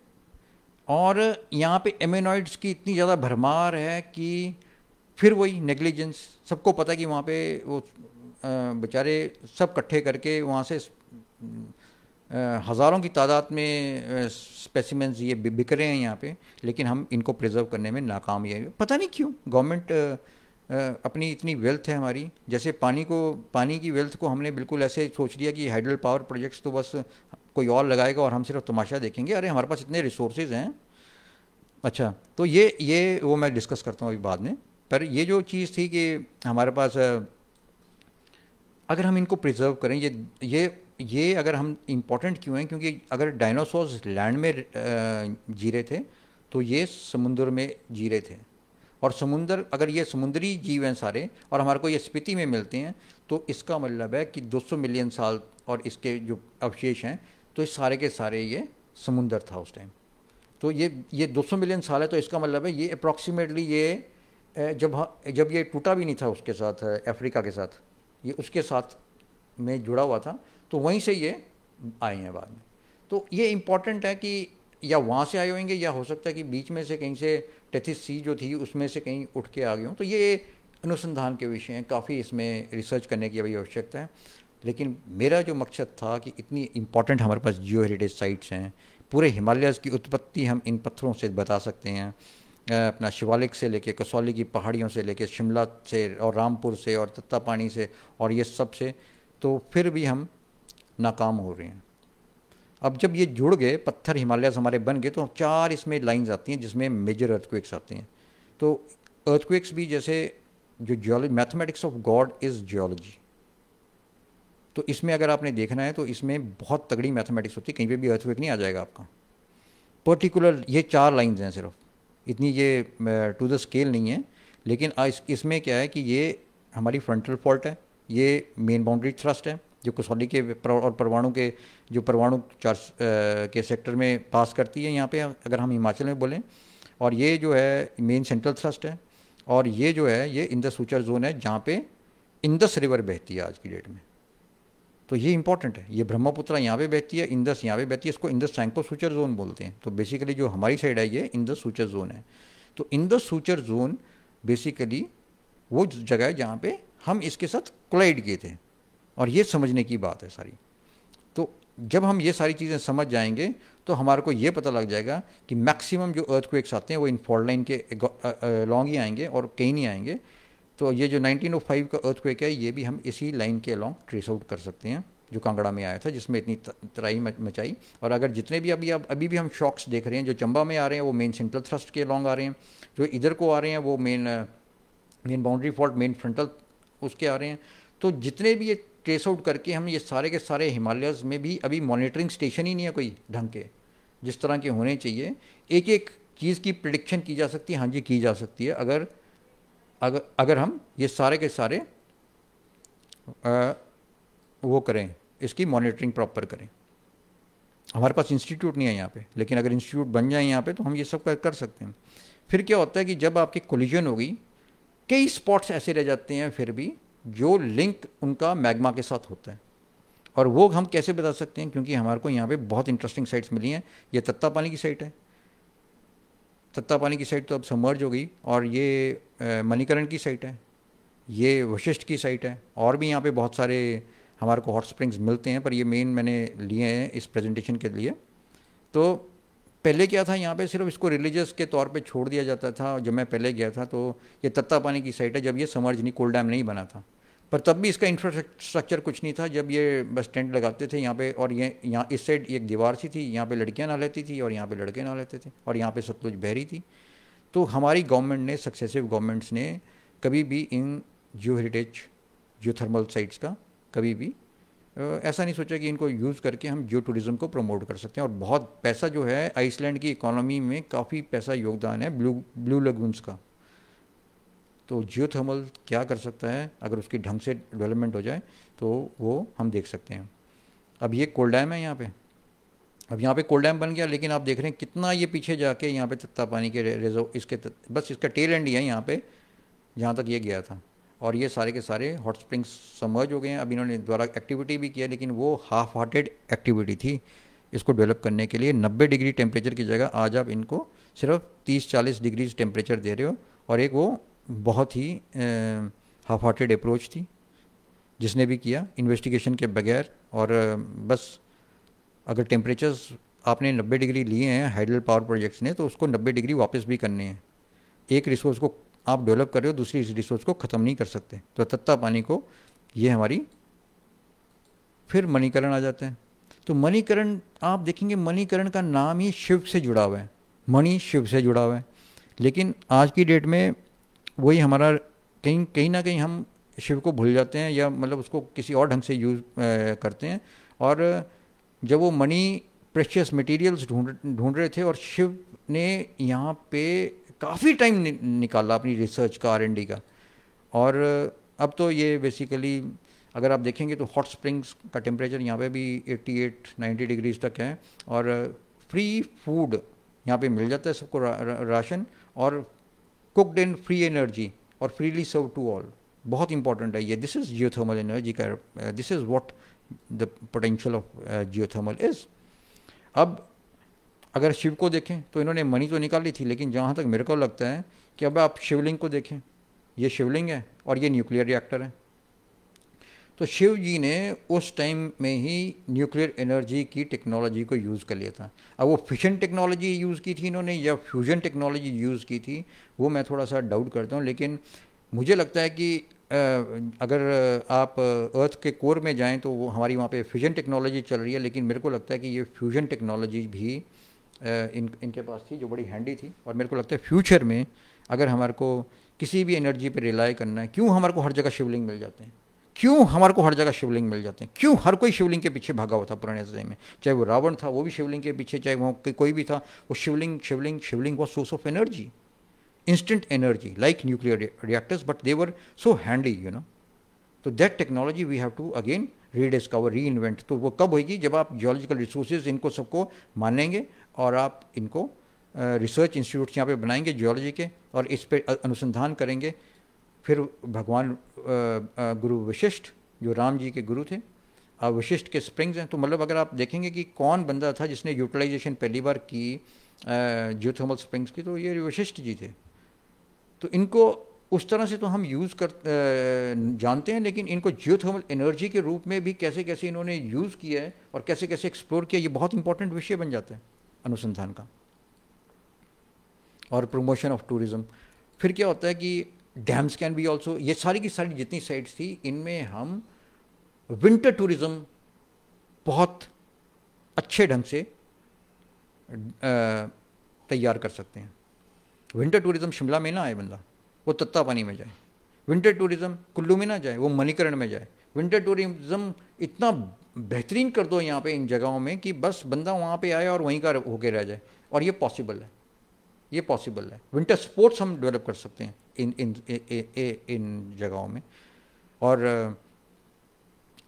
और यहाँ पे एमेनॉइड्स की इतनी ज़्यादा भरमार है कि फिर वही नेग्लिजेंस सबको पता है कि वहाँ पे वो बेचारे सब कट्ठे करके वहाँ से हज़ारों की तादाद में स्पेसिमेंस ये बिक रहे हैं यहाँ पे लेकिन हम इनको प्रिजर्व करने में नाकाम ये पता नहीं क्यों गवर्नमेंट अपनी इतनी वेल्थ है हमारी जैसे पानी को पानी की वेल्थ को हमने बिल्कुल ऐसे सोच लिया कि हाइड्रल पावर प्रोजेक्ट्स तो बस कोई और लगाएगा और हम सिर्फ तमाशा देखेंगे अरे हमारे पास इतने रिसोर्सेज हैं अच्छा तो ये ये वो मैं डिस्कस करता हूँ अभी बाद में पर ये जो चीज़ थी कि हमारे पास अगर हम इनको प्रिजर्व करें ये ये ये अगर हम इम्पॉर्टेंट क्यों हैं क्योंकि अगर डायनासोर्स लैंड में जी रहे थे तो ये समुंदर में जी रहे थे और समुंदर अगर ये समुंदरी जीव हैं सारे और हमारे को ये स्पीति में मिलते हैं तो इसका मतलब है कि 200 मिलियन साल और इसके जो अवशेष हैं तो इस सारे के सारे ये समुंदर था उस टाइम तो ये ये 200 मिलियन साल है तो इसका मतलब है ये अप्रॉक्सीमेटली ये जब जब ये टूटा भी नहीं था उसके साथ अफ्रीका के साथ ये उसके साथ में जुड़ा हुआ था तो वहीं से ये आए हैं बाद में तो ये इम्पॉर्टेंट है कि या वहाँ से आए होंगे या हो सकता है कि बीच में से कहीं से टेथिस सी जो थी उसमें से कहीं उठ के आ गई हूँ तो ये अनुसंधान के विषय हैं काफ़ी इसमें रिसर्च करने की अभी आवश्यकता है लेकिन मेरा जो मकसद था कि इतनी इम्पॉर्टेंट हमारे पास जियो हेरिटेज साइट्स हैं पूरे हिमालयस की उत्पत्ति हम इन पत्थरों से बता सकते हैं अपना शिवालिक से लेके कसौली की पहाड़ियों से लेके शिमला से और रामपुर से और तत्ता पानी से और ये सब से तो फिर भी हम नाकाम हो रहे हैं अब जब ये जुड़ गए पत्थर हिमालय हमारे बन गए तो चार इसमें लाइंस आती हैं जिसमें मेजर अर्थक्वेक्स आते हैं तो अर्थक्वेक्स भी जैसे जो geology mathematics of god is geology तो इसमें अगर आपने देखना है तो इसमें बहुत तगड़ी मैथमेटिक्स होती है कहीं पे भी अर्थक्वेक नहीं आ जाएगा आपका पर्टिकुलर ये चार लाइंस हैं सिर्फ इतनी ये टू द स्केल नहीं है लेकिन इसमें क्या है कि ये हमारी फ्रंटल फॉल्ट है ये मेन बाउंड्री थ्रस्ट है जो कसौली के और परमाणु के जो परमाणु चार्ज के सेक्टर में पास करती है यहाँ पे अगर हम हिमाचल में बोलें और ये जो है मेन सेंट्रल थ्रस्ट है और ये जो है ये इंदस सूचर जोन है जहाँ पे इंदस रिवर बहती है आज की डेट में तो ये इंपॉर्टेंट है ये ब्रह्मपुत्र यहाँ पे बहती है इंदस यहाँ पे बहती है इसको इंदस सैंको सूचर जोन बोलते हैं तो बेसिकली जो हमारी साइड है ये इंदस सूचर जोन है तो इंदस सूचर जोन बेसिकली वो जगह है जहाँ पे हम इसके साथ क्लाइड किए थे और ये समझने की बात है सारी जब हम ये सारी चीज़ें समझ जाएंगे तो हमारे को ये पता लग जाएगा कि मैक्सिमम जो अर्थ क्वेक्स आते हैं वो इन फॉल्ट लाइन के लॉन्ग ही आएंगे और कहीं नहीं आएंगे तो ये जो 1905 का अर्थ क्वेक है ये भी हम इसी लाइन के अलॉन्ग ट्रेस आउट कर सकते हैं जो कांगड़ा में आया था जिसमें इतनी तराई मचाई और अगर जितने भी अभी अब अभी भी हम शॉक्स देख रहे हैं जो चंबा में आ रहे हैं वो मेन सेंट्रल थ्रस्ट के अलॉन्ग आ रहे हैं जो इधर को आ रहे हैं वो main main boundary fault main frontal उसके आ रहे हैं तो जितने भी ये ट्रेस आउट करके हम ये सारे के सारे हिमालयस में भी अभी मॉनिटरिंग स्टेशन ही नहीं है कोई ढंग के जिस तरह के होने चाहिए एक एक चीज़ की प्रडिक्शन की जा सकती है हाँ जी की जा सकती है अगर अगर अगर हम ये सारे के सारे आ, वो करें इसकी मॉनिटरिंग प्रॉपर करें हमारे पास इंस्टीट्यूट नहीं है यहाँ पे लेकिन अगर इंस्टीट्यूट बन जाए यहाँ पे तो हम ये सब कर, कर सकते हैं फिर क्या होता है कि जब आपकी कोलिजन होगी कई स्पॉट्स ऐसे रह जाते हैं फिर भी जो लिंक उनका मैग्मा के साथ होता है और वो हम कैसे बता सकते हैं क्योंकि हमारे को यहाँ पे बहुत इंटरेस्टिंग साइट्स मिली हैं ये तत्ता पानी की साइट है तत्ता पानी की साइट तो अब समर्ज हो गई और ये मणिकरण की साइट है ये वशिष्ठ की साइट है और भी यहाँ पे बहुत सारे हमारे को हॉट स्प्रिंग्स मिलते हैं पर ये मेन मैंने लिए हैं इस प्रेजेंटेशन के लिए तो पहले क्या था यहाँ पे सिर्फ इसको रिलीजियस के तौर पे छोड़ दिया जाता था जब मैं पहले गया था तो ये तत्ता पानी की साइट है जब ये समर्ज नहीं कोल्ड डैम नहीं बना था पर तब भी इसका इंफ्रास्ट्रक्चर कुछ नहीं था जब ये बस टेंट लगाते थे यहाँ पे और ये यहाँ इस साइड एक दीवार सी थी यहाँ पे लड़कियाँ ना लेती थी और यहाँ पे लड़के ना लेते थे और यहाँ पे सब कुछ बहरी थी तो हमारी गवर्नमेंट ने सक्सेसिव गवर्नमेंट्स ने कभी भी इन geo heritage geo thermal sites का कभी भी ऐसा नहीं सोचा कि इनको यूज़ करके हम जियो टूरिज़्म को प्रमोट कर सकते हैं और बहुत पैसा जो है आइसलैंड की इकोनॉमी में काफ़ी पैसा योगदान है ब्लू ब्लू लगूनस का तो जियोथर्मल क्या कर सकता है अगर उसकी ढंग से डेवलपमेंट हो जाए तो वो हम देख सकते हैं अब ये कोल्ड डैम है यहाँ पे अब यहाँ पे कोल्ड डैम बन गया लेकिन आप देख रहे हैं कितना ये पीछे जाके यहाँ पे तत्ता पानी के रेजो इसके तत, बस इसका टेल एंड ही है यहाँ पे जहाँ तक ये गया था और ये सारे के सारे हॉट स्प्रिंग्स समर्ज हो गए हैं अब इन्होंने द्वारा एक्टिविटी भी किया लेकिन वो हाफ हार्टेड एक्टिविटी थी इसको डेवलप करने के लिए 90 डिग्री टेम्परेचर की जगह आज आप इनको सिर्फ 30-40 डिग्री टेम्परेचर दे रहे हो और एक वो बहुत ही हाफ हार्टेड अप्रोच थी जिसने भी किया इन्वेस्टिगेशन के बगैर और बस अगर टेम्परेचर्स आपने 90 डिग्री लिए हैं हाइड्रल पावर प्रोजेक्ट्स ने तो उसको 90 डिग्री वापस भी करने हैं एक रिसोर्स को आप डेवलप कर रहे हो दूसरी रिसोर्स को ख़त्म नहीं कर सकते तो तत्ता पानी को ये हमारी फिर मणिकरण आ जाते हैं तो मणिकरण आप देखेंगे मणिकरण का नाम ही शिव से जुड़ा हुआ है मणि शिव से जुड़ा हुआ है लेकिन आज की डेट में वही हमारा कहीं कहीं ना कहीं हम शिव को भूल जाते हैं या मतलब उसको किसी और ढंग से यूज करते हैं और जब वो मनी प्रेशियस मटेरियल्स ढूंढ ढूंढ रहे थे और शिव ने यहाँ पे काफ़ी टाइम नि, निकाला अपनी रिसर्च का आर का और अब तो ये बेसिकली अगर आप देखेंगे तो हॉट स्प्रिंग्स का टेम्परेचर यहाँ पे भी 88 90 डिग्रीज तक है और फ्री फूड यहाँ पे मिल जाता है सबको रा, रा, राशन और कुकड इन फ्री एनर्जी और फ्रीली सर्व टू ऑल बहुत इंपॉर्टेंट है ये दिस इज़ जियोथर्मल एनर्जी का this is what the potential of geothermal is अब अगर शिव को देखें तो इन्होंने मनी तो निकाली थी लेकिन जहाँ तक मेरे को लगता है कि अब आप शिवलिंग को देखें ये शिवलिंग है और ये न्यूक्लियर रिएक्टर है तो शिव जी ने उस टाइम में ही न्यूक्लियर एनर्जी की टेक्नोलॉजी को यूज़ कर लिया था अब वो फिशन टेक्नोलॉजी यूज़ की थी इन्होंने या फ्यूजन टेक्नोलॉजी यूज़ की थी वो मैं थोड़ा सा डाउट करता हूँ लेकिन मुझे लगता है कि अगर आप अर्थ के कोर में जाएं तो वो हमारी वहाँ पे फ्यूजन टेक्नोलॉजी चल रही है लेकिन मेरे को लगता है कि ये फ्यूजन टेक्नोलॉजी भी इन इनके पास थी जो बड़ी हैंडी थी और मेरे को लगता है फ्यूचर में अगर हमारे को किसी भी एनर्जी पे रिलाई करना है क्यों हमारे को हर जगह शिवलिंग मिल जाते हैं क्यों हमारे को हर जगह शिवलिंग मिल जाते हैं क्यों हर कोई शिवलिंग के पीछे भागा हुआ था पुराने समय में चाहे वो रावण था वो भी शिवलिंग के पीछे चाहे वो कोई भी था वो Shivling Shivling Shivling was source of energy instant energy like nuclear reactors but they were so so you know तो So technology we have to again again reinvent तो वो कब होगी जब आप जियोलॉजिकल रिसोर्सेज इनको सबको मानेंगे और आप इनको रिसर्च इंस्टीट्यूट्स यहाँ पे बनाएंगे जियोलॉजी के और इस पर अनुसंधान करेंगे फिर भगवान गुरु वशिष्ठ जो राम जी के गुरु थे अब वशिष्ठ के स्प्रिंग्स हैं तो मतलब अगर आप देखेंगे कि कौन बंदा था जिसने यूटिलाइजेशन पहली बार की जियोथर्मल स्प्रिंग्स की तो ये वशिष्ठ जी थे तो इनको उस तरह से तो हम यूज़ कर जानते हैं लेकिन इनको जियोथर्मल एनर्जी के रूप में भी कैसे कैसे इन्होंने यूज़ किया है और कैसे कैसे एक्सप्लोर किया ये बहुत इंपॉर्टेंट विषय बन जाता है अनुसंधान का और प्रमोशन ऑफ टूरिज़्म फिर क्या होता है कि डैम्स कैन बी ऑल्सो ये सारी की सारी जितनी साइट्स थी इनमें हम विंटर टूरिज़्म बहुत अच्छे ढंग से तैयार कर सकते हैं विंटर टूरिज़्म शिमला में ना आए बंदा वो तत्ता पानी में जाए विंटर टूरिज़्म कुल्लू में ना जाए वो मणिकरण में जाए विंटर टूरिज़्म इतना बेहतरीन कर दो यहाँ पे इन जगहों में कि बस बंदा वहाँ पे आए और वहीं का होके रह जाए और ये पॉसिबल है ये पॉसिबल है विंटर स्पोर्ट्स हम डेवलप कर सकते हैं इन इन ए, ए, ए, इन जगहों में और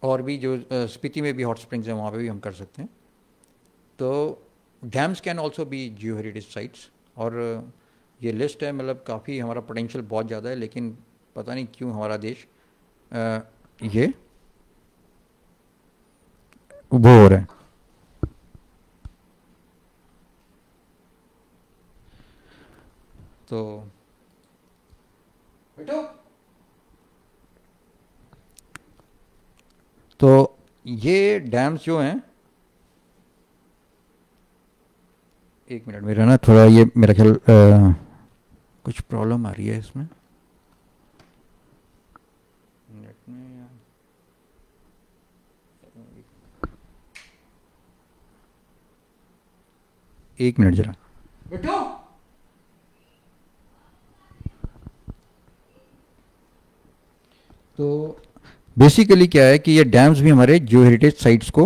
और भी जो स्पीति में भी हॉट स्प्रिंग्स हैं वहाँ पे भी हम कर सकते हैं तो dams can also be geo heritage sites और ये लिस्ट है मतलब काफ़ी हमारा पोटेंशियल बहुत ज़्यादा है लेकिन पता नहीं क्यों हमारा देश आ, ये वो हो रहा है तो बेटो तो ये डैम्स जो हैं एक मिनट मेरा ना थोड़ा ये मेरा ख्याल कुछ प्रॉब्लम आ रही है इसमें एक मिनट जरा बैठो तो बेसिकली क्या है कि ये डैम्स भी हमारे जियो हेरिटेज साइट्स को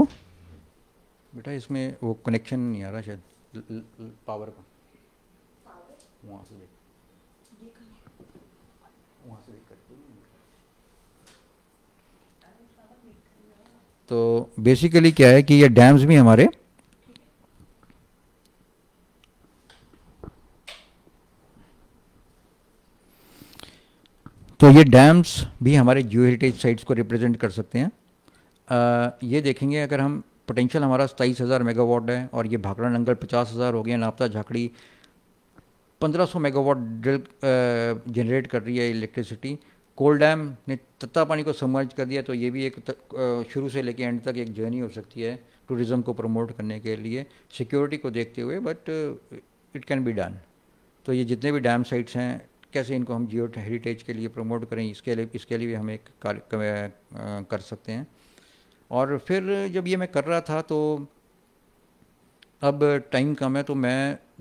बेटा इसमें वो कनेक्शन नहीं आ रहा शायद पावर का वहाँ से देख वहाँ से देख तो बेसिकली क्या है कि ये डैम्स भी हमारे तो ये डैम्स भी हमारे जियो हेरिटेज साइट्स को रिप्रेजेंट कर सकते हैं आ, ये देखेंगे अगर हम पोटेंशियल हमारा सताईस हज़ार मेगावाट है और ये भाखड़ा नंगल पचास हज़ार हो गया नापता झाकड़ी पंद्रह सौ मेगावाट ड्रिल जनरेट कर रही है इलेक्ट्रिसिटी कोल डैम ने तत्ता पानी को समर्ज कर दिया तो ये भी एक शुरू से लेके एंड तक एक जर्नी हो सकती है टूरिज़्म को प्रमोट करने के लिए सिक्योरिटी को देखते हुए but it can be done तो ये जितने भी डैम साइट्स हैं कैसे इनको हम जियो हेरिटेज के लिए प्रमोट करें इसके लिए इसके लिए हम एक कार्य कर सकते हैं और फिर जब ये मैं कर रहा था तो अब टाइम कम है तो मैं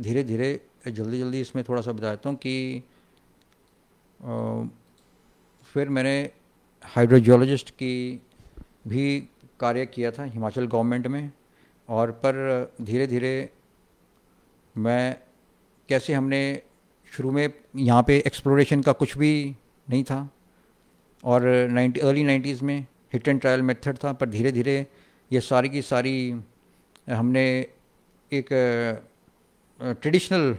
धीरे धीरे जल्दी जल्दी इसमें थोड़ा सा बताता हूँ कि आ, फिर मैंने हाइड्रोजियोलॉजिस्ट की भी कार्य किया था हिमाचल गवर्नमेंट में और पर धीरे धीरे मैं कैसे हमने शुरू में यहाँ पे एक्सप्लोरेशन का कुछ भी नहीं था और नाइन्टी अर्ली नाइन्टीज़ में हिट एंड ट्रायल मेथड था पर धीरे धीरे ये सारी की सारी हमने एक ट्रेडिशनल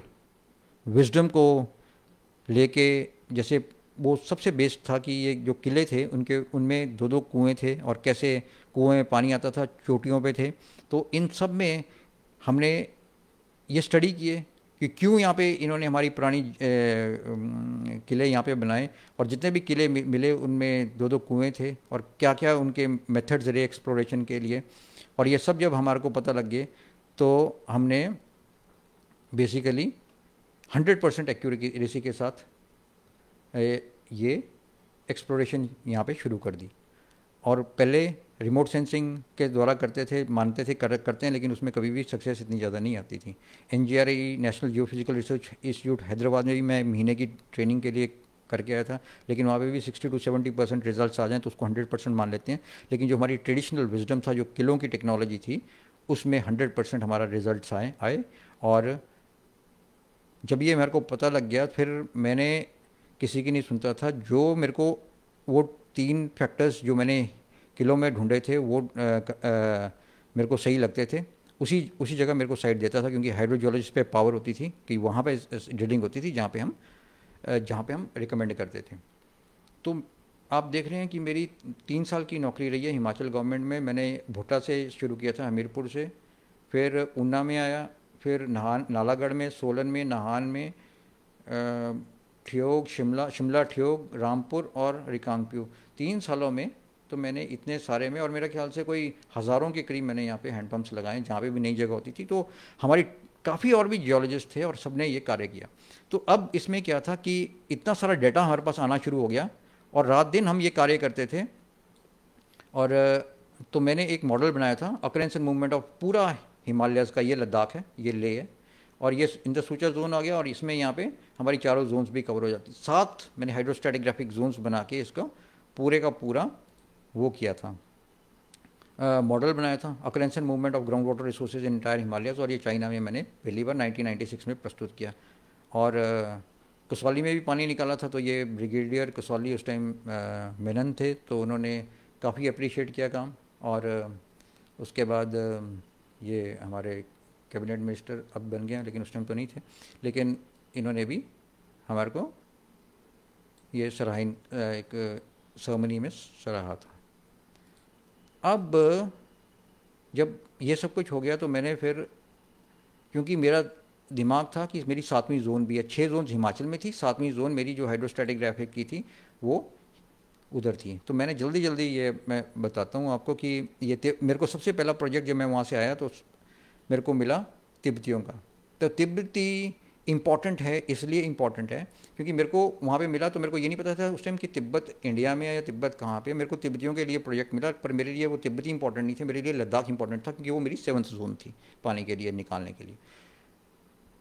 विजडम को लेके जैसे वो सबसे बेस्ट था कि ये जो किले थे उनके उनमें दो दो कुएं थे और कैसे कुएं में पानी आता था चोटियों पे थे तो इन सब में हमने ये स्टडी किए कि क्यों यहाँ पे इन्होंने हमारी पुरानी किले यहाँ पे बनाए और जितने भी किले मिले उनमें दो दो कुएं थे और क्या क्या उनके मेथड्स रहे एक्सप्लोरेशन के लिए और ये सब जब हमारे को पता लग गए तो हमने बेसिकली हंड्रेड परसेंट एक्यूरेसी के साथ ये एक्सप्लोरेशन यहाँ पे शुरू कर दी और पहले रिमोट सेंसिंग के द्वारा करते थे मानते थे कर, करते हैं लेकिन उसमें कभी भी सक्सेस इतनी ज़्यादा नहीं आती थी an national geo physical research institute Hyderabad में भी मैं महीने की ट्रेनिंग के लिए करके आया था लेकिन वहाँ पे भी 60 टू 70 परसेंट रिजल्ट आ जाएँ तो उसको 100 परसेंट मान लेते हैं लेकिन जो हमारी ट्रेडिशनल विजडम था जो किलों की टेक्नोलॉजी थी उसमें 100 परसेंट हमारा रिजल्ट आए आए और जब ये मेरे को पता लग गया फिर मैंने किसी की नहीं सुनता था जो मेरे को वो तीन फैक्टर्स जो मैंने किलो में ढूंढे थे वो आ, आ, मेरे को सही लगते थे उसी उसी जगह मेरे को साइड देता था क्योंकि हाइड्रोजोलॉजिस्ट पे पावर होती थी कि वहाँ पे ड्रिलिंग होती थी जहाँ पे हम जहाँ पे हम रिकमेंड करते थे तो आप देख रहे हैं कि मेरी तीन साल की नौकरी रही है हिमाचल गवर्नमेंट में मैंने भुट्टा से शुरू किया था हमीरपुर से फिर ऊना में आया फिर नहान नालागढ़ में सोलन में नाहान में ठियोग शिमला शिमला ठियोग रामपुर और रिकांगप्यू तीन सालों में तो मैंने इतने सारे में और मेरा ख्याल से कोई हज़ारों के करीब मैंने यहाँ पे हैंडपम्प्स लगाए जहाँ पे भी नई जगह होती थी तो हमारी काफ़ी और भी जियोलॉजिस्ट थे और सब ने ये कार्य किया तो अब इसमें क्या था कि इतना सारा डाटा हमारे पास आना शुरू हो गया और रात दिन हम ये कार्य करते थे और तो मैंने एक मॉडल बनाया था अक्रेंस एंड मूवमेंट ऑफ पूरा हिमालयस का ये लद्दाख है ये ले है और ये इन द जोन आ गया और इसमें यहाँ पे हमारी चारों जोन्स भी कवर हो जाती सात मैंने हाइड्रोस्टैटिक ग्राफिक जोन्स बना के इसको पूरे का पूरा वो किया था मॉडल बनाया था occurrence movement of ground water resources in entire Himalayas और ये चाइना में मैंने पहली बार 1996 में प्रस्तुत किया और कसौली में भी पानी निकाला था तो ये ब्रिगेडियर कसौली उस टाइम मेनन थे तो उन्होंने काफ़ी अप्रिशिएट किया काम और उसके बाद ये हमारे कैबिनेट मिनिस्टर अब बन गए लेकिन उस टाइम तो नहीं थे लेकिन इन्होंने भी हमारे को ये सराहन एक सरमनी में सराहा था अब जब ये सब कुछ हो गया तो मैंने फिर क्योंकि मेरा दिमाग था कि मेरी सातवीं जोन भी है छः जोन हिमाचल में थी सातवीं जोन मेरी जो हाइड्रोस्टैटिक ग्राफिक की थी वो उधर थी तो मैंने जल्दी जल्दी ये मैं बताता हूँ आपको कि ये मेरे को सबसे पहला प्रोजेक्ट जब मैं वहाँ से आया तो मेरे को मिला तिब्बतियों का तो तिब्बती इम्पॉर्टेंट है इसलिए इम्पॉर्टेंट है क्योंकि मेरे को वहाँ पे मिला तो मेरे को ये नहीं पता था उस टाइम कि तिब्बत इंडिया में या तिब्बत कहाँ पे मेरे को तिब्बतियों के लिए प्रोजेक्ट मिला पर मेरे लिए वो तिब्बती इंपॉर्टेंट नहीं थे मेरे लिए लद्दाख इंपॉर्टेंट था क्योंकि वो मेरी सेवन्थ जोन थी पानी के लिए निकालने के लिए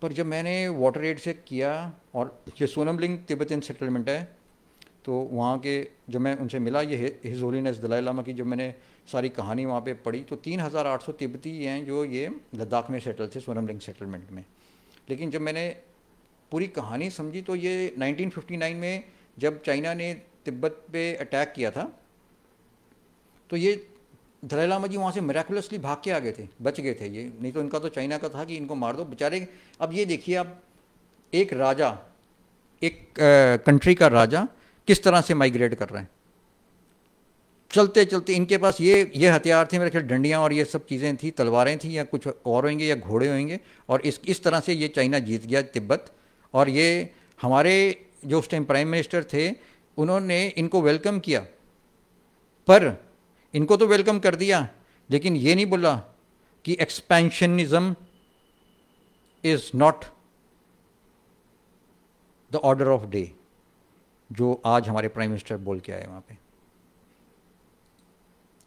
पर जब मैंने वाटर एड से किया और ये सोनम लिंग तिब्बतन सेटलमेंट है तो वहाँ के जब मैं उनसे मिला ये हिजोलिन दलाई लामा की जब मैंने सारी कहानी वहाँ पे पढ़ी तो 3800 तिब्बती हैं जो ये लद्दाख में सेटल थे सोनम लिंग सेटलमेंट में लेकिन जब मैंने पूरी कहानी समझी तो ये 1959 में जब चाइना ने तिब्बत पे अटैक किया था तो ये दलाई लामा जी वहाँ से मेराकुलसली भाग के आ गए थे बच गए थे ये नहीं तो इनका तो चाइना का था कि इनको मार दो बेचारे अब ये देखिए आप एक राजा एक कंट्री का राजा किस तरह से माइग्रेट कर रहे हैं चलते चलते इनके पास ये ये हथियार थे मेरे ख्याल डंडियाँ और ये सब चीज़ें थी तलवारें थी या कुछ और होंगे या घोड़े होंगे और इस इस तरह से ये चाइना जीत गया तिब्बत और ये हमारे जो उस टाइम प्राइम मिनिस्टर थे उन्होंने इनको वेलकम किया पर इनको तो वेलकम कर दिया लेकिन ये नहीं बोला कि expansionism is not the order of day जो आज हमारे प्राइम मिनिस्टर बोल के आए वहाँ पे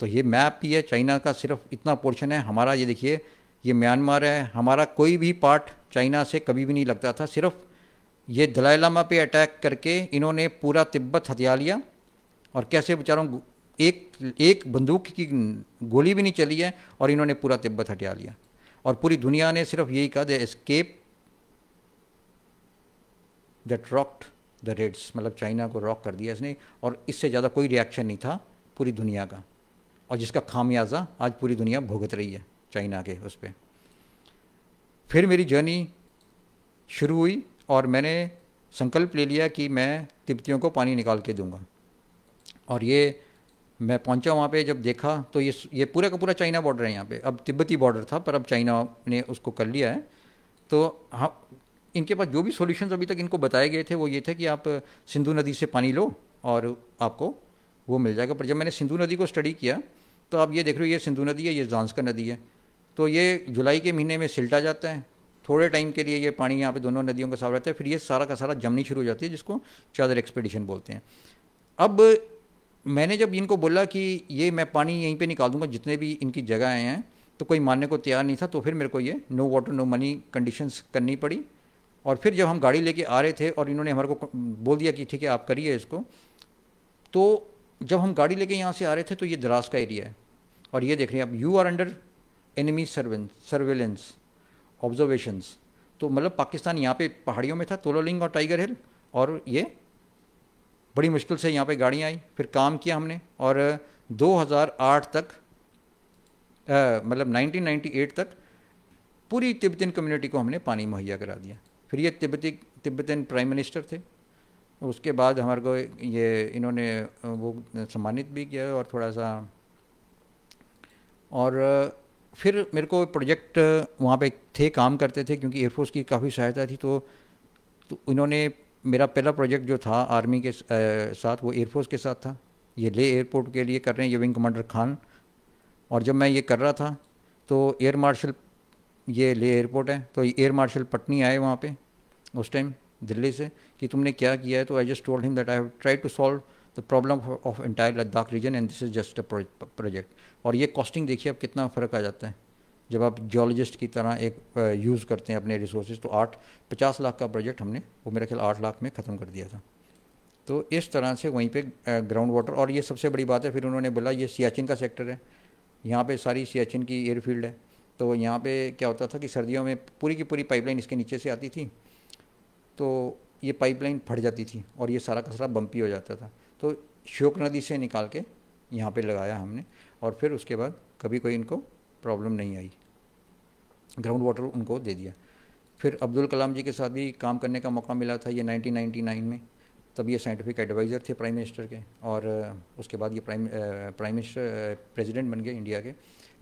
तो ये मैप ही है चाइना का सिर्फ इतना पोर्शन है हमारा ये देखिए ये म्यांमार है हमारा कोई भी पार्ट चाइना से कभी भी नहीं लगता था सिर्फ ये दलाई लामा पे अटैक करके इन्होंने पूरा तिब्बत हथिया लिया और कैसे बेचारों एक एक बंदूक की गोली भी नहीं चली है और इन्होंने पूरा तिब्बत हटिया लिया और पूरी दुनिया ने सिर्फ यही कहा the escape that rocked the reds मतलब चाइना को रॉक कर दिया इसने और इससे ज़्यादा कोई रिएक्शन नहीं था पूरी दुनिया का और जिसका खामियाजा आज पूरी दुनिया भुगत रही है चाइना के उस पर फिर मेरी जर्नी शुरू हुई और मैंने संकल्प ले लिया कि मैं तिब्बतियों को पानी निकाल के दूंगा और ये मैं पहुंचा वहाँ पे जब देखा तो ये ये पूरा का पूरा चाइना बॉर्डर है यहाँ पे अब तिब्बती बॉर्डर था पर अब चाइना ने उसको कर लिया है तो हाँ इनके पास जो भी सोल्यूशन अभी तक इनको बताए गए थे वो ये थे कि आप सिंधु नदी से पानी लो और आपको वो मिल जाएगा पर जब मैंने सिंधु नदी को स्टडी किया तो आप ये देख रहे हो ये सिंधु नदी है ये जांसका नदी है तो ये जुलाई के महीने में सिल्टा जाता है थोड़े टाइम के लिए ये पानी यहाँ पे दोनों नदियों का साफ रहता है फिर ये सारा का सारा जमनी शुरू हो जाती है जिसको चादर एक्सपेडिशन बोलते हैं अब मैंने जब इनको बोला कि ये मैं पानी यहीं पे निकाल दूंगा जितने भी इनकी जगह आए हैं तो कोई मानने को तैयार नहीं था तो फिर मेरे को ये no water no money conditions करनी पड़ी और फिर जब हम गाड़ी लेके आ रहे थे और इन्होंने हमारे को बोल दिया कि ठीक है आप करिए इसको तो जब हम गाड़ी लेके यहाँ से आ रहे थे तो ये द्रास का एरिया है और ये देख रहे हैं अब you are under enemy surveillance surveillance observations तो मतलब पाकिस्तान यहाँ पे पहाड़ियों में था तोलोलिंग और टाइगर हिल और ये बड़ी मुश्किल से यहाँ पे गाड़ियाँ आई फिर काम किया हमने और 2008 तक मतलब 1998 तक पूरी तिब्बतन कम्युनिटी को हमने पानी मुहैया करा दिया फिर ये तिब्बती तिब्बतन प्राइम मिनिस्टर थे उसके बाद हमारे को ये इन्होंने वो सम्मानित भी किया और थोड़ा सा और फिर मेरे को प्रोजेक्ट वहाँ पे थे काम करते थे क्योंकि एयरफोर्स की काफ़ी सहायता थी तो, तो इन्होंने मेरा पहला प्रोजेक्ट जो था आर्मी के साथ वो एयरफोर्स के साथ था ये ले एयरपोर्ट के लिए कर रहे हैं ये विंग कमांडर खान और जब मैं ये कर रहा था तो एयर मार्शल ये ले एयरपोर्ट है तो एयर मार्शल पटनी आए वहाँ पे उस टाइम दिल्ली से कि तुमने क्या किया है तो I just told him that I have try to solve the problem of entire Ladakh region and this is just a project और ये कॉस्टिंग देखिए अब कितना फ़र्क आ जाता है जब आप जियोलॉजिस्ट की तरह एक यूज़ करते हैं अपने रिसोर्स तो आठ पचास लाख का प्रोजेक्ट हमने वो मेरा ख्याल आठ लाख में ख़त्म कर दिया था तो इस तरह से वहीं पे ग्राउंड वाटर और ये सबसे बड़ी बात है फिर उन्होंने बोला ये सियाचिन का सेक्टर है यहाँ पे सारी सियाचिन की एयरफील्ड है तो यहाँ पे क्या होता था कि सर्दियों में पूरी की पूरी पाइपलाइन इसके नीचे से आती थी तो ये पाइपलाइन फट जाती थी और ये सारा कचरा बम्पी हो जाता था तो श्योक नदी से निकाल के यहाँ पे लगाया हमने और फिर उसके बाद कभी कोई इनको प्रॉब्लम नहीं आई ग्राउंड वाटर उनको दे दिया फिर अब्दुल कलाम जी के साथ भी काम करने का मौका मिला था ये 1999 में तब ये साइंटिफिक एडवाइज़र थे प्राइम मिनिस्टर के और उसके बाद ये प्राइम प्राइम मिनिस्टर प्रेसिडेंट बन गए इंडिया के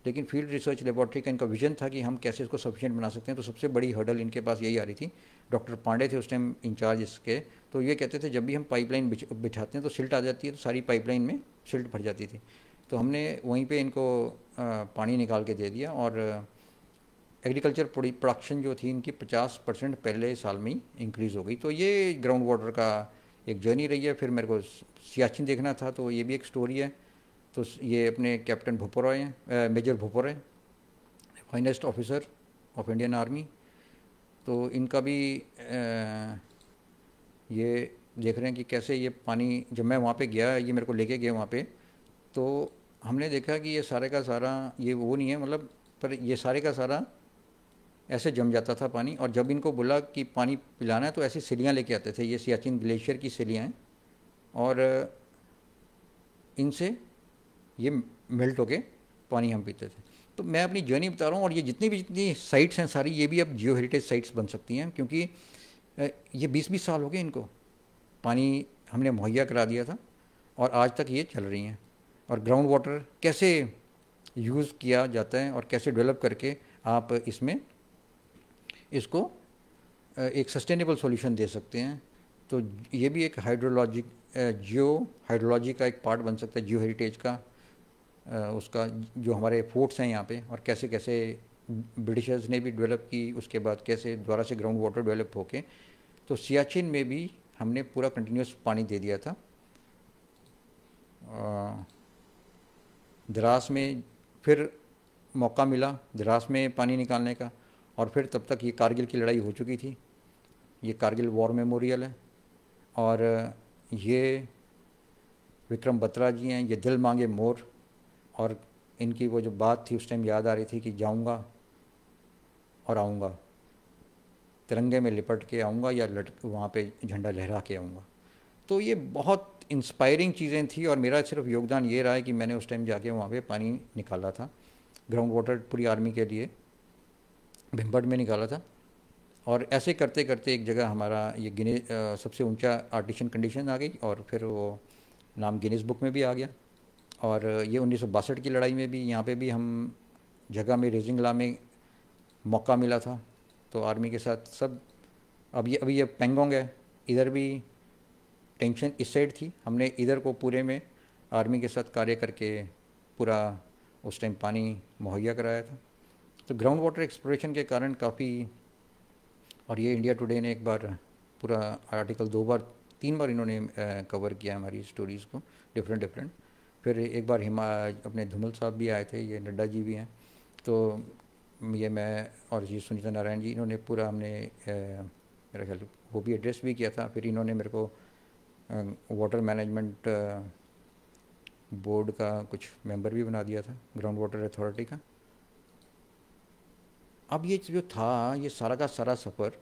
लेकिन फील्ड रिसर्च लेबॉरेटरी का इनका विजन था कि हम कैसे इसको सफिशेंट बना सकते हैं तो सबसे बड़ी हर्डल इनके पास यही आ रही थी डॉक्टर पांडे थे उस टाइम इंचार्ज इसके तो ये कहते थे जब भी हम पाइपलाइन बिछाते हैं तो सिल्ट आ जाती है तो सारी पाइपलाइन में सिल्ट भर जाती थी तो हमने वहीं पे इनको पानी निकाल के दे दिया और एग्रीकल्चर प्रोडक्शन जो थी इनकी 50 परसेंट पहले साल में ही इंक्रीज़ हो गई तो ये ग्राउंड वाटर का एक जर्नी रही है फिर मेरे को सियाचिन देखना था तो ये भी एक स्टोरी है तो ये अपने कैप्टन भुपो हैं major Bhupo Roy finest officer of Indian army तो इनका भी आ, ये देख रहे हैं कि कैसे ये पानी जब मैं वहाँ पे गया ये मेरे को लेके गए वहाँ पे तो हमने देखा कि ये सारे का सारा ये वो नहीं है मतलब पर ये सारे का सारा ऐसे जम जाता था पानी और जब इनको बोला कि पानी पिलाना है तो ऐसी सीढ़ियाँ लेके आते थे ये सियाचिन ग्लेशियर की सीढ़ियाँ हैं और इनसे ये मेल्ट होके पानी हम पीते थे तो मैं अपनी जर्नी बता रहा हूँ और ये जितनी भी जितनी साइट्स हैं सारी ये भी अब जियो हेरिटेज साइट्स बन सकती हैं क्योंकि ये बीस बीस साल हो गए इनको पानी हमने मुहैया करा दिया था और आज तक ये चल रही हैं और ग्राउंड वाटर कैसे यूज़ किया जाता है और कैसे डेवलप करके आप इसमें इसको एक सस्टेनेबल सॉल्यूशन दे सकते हैं तो ये भी एक हाइड्रोलॉजिक जियो हाइड्रोलॉजी का एक पार्ट बन सकता है जियो हेरिटेज का उसका जो हमारे फोर्ट्स हैं यहाँ पे और कैसे कैसे ब्रिटिशर्स ने भी डेवलप की उसके बाद कैसे दोबारा से ग्राउंड वाटर डेवलप होके तो सियाचिन में भी हमने पूरा कंटिन्यूस पानी दे दिया था आ, द्रास में फिर मौका मिला द्रास में पानी निकालने का और फिर तब तक ये कारगिल की लड़ाई हो चुकी थी ये कारगिल वॉर मेमोरियल है और ये विक्रम बत्रा जी हैं ये दिल मांगे मोर और इनकी वो जो बात थी उस टाइम याद आ रही थी कि जाऊंगा और आऊंगा तिरंगे में लिपट के आऊंगा या लट वहाँ पे झंडा लहरा के आऊंगा तो ये बहुत इंस्पायरिंग चीज़ें थी और मेरा सिर्फ योगदान ये रहा है कि मैंने उस टाइम जाके वहाँ पे पानी निकाला था ग्राउंड वाटर पूरी आर्मी के लिए भिम्बट में निकाला था और ऐसे करते करते एक जगह हमारा ये गिने सबसे ऊंचा आर्टिशन कंडीशन आ गई और फिर वो नाम गिनीज बुक में भी आ गया और ये उन्नीस की लड़ाई में भी यहाँ पे भी हम जगह में रेजिंगला में मौका मिला था तो आर्मी के साथ सब अब ये अभी ये पेंगोंग है इधर भी टेंशन इस साइड थी हमने इधर को पूरे में आर्मी के साथ कार्य करके पूरा उस टाइम पानी मुहैया कराया था तो ग्राउंड वाटर एक्सप्लोरेशन के कारण काफ़ी और ये इंडिया टुडे ने एक बार पूरा आर्टिकल दो बार तीन बार इन्होंने कवर किया हमारी स्टोरीज़ को डिफरेंट डिफरेंट फिर एक बार हिमा अपने धुमल साहब भी आए थे ये नड्डा जी भी हैं तो ये मैं और ये सुनीता नारायण जी इन्होंने पूरा हमने मेरा ख्याल वो भी एड्रेस भी किया था फिर इन्होंने मेरे को वाटर मैनेजमेंट बोर्ड का कुछ मेंबर भी बना दिया था ग्राउंड वाटर अथॉरिटी का अब ये जो था ये सारा का सारा सफ़र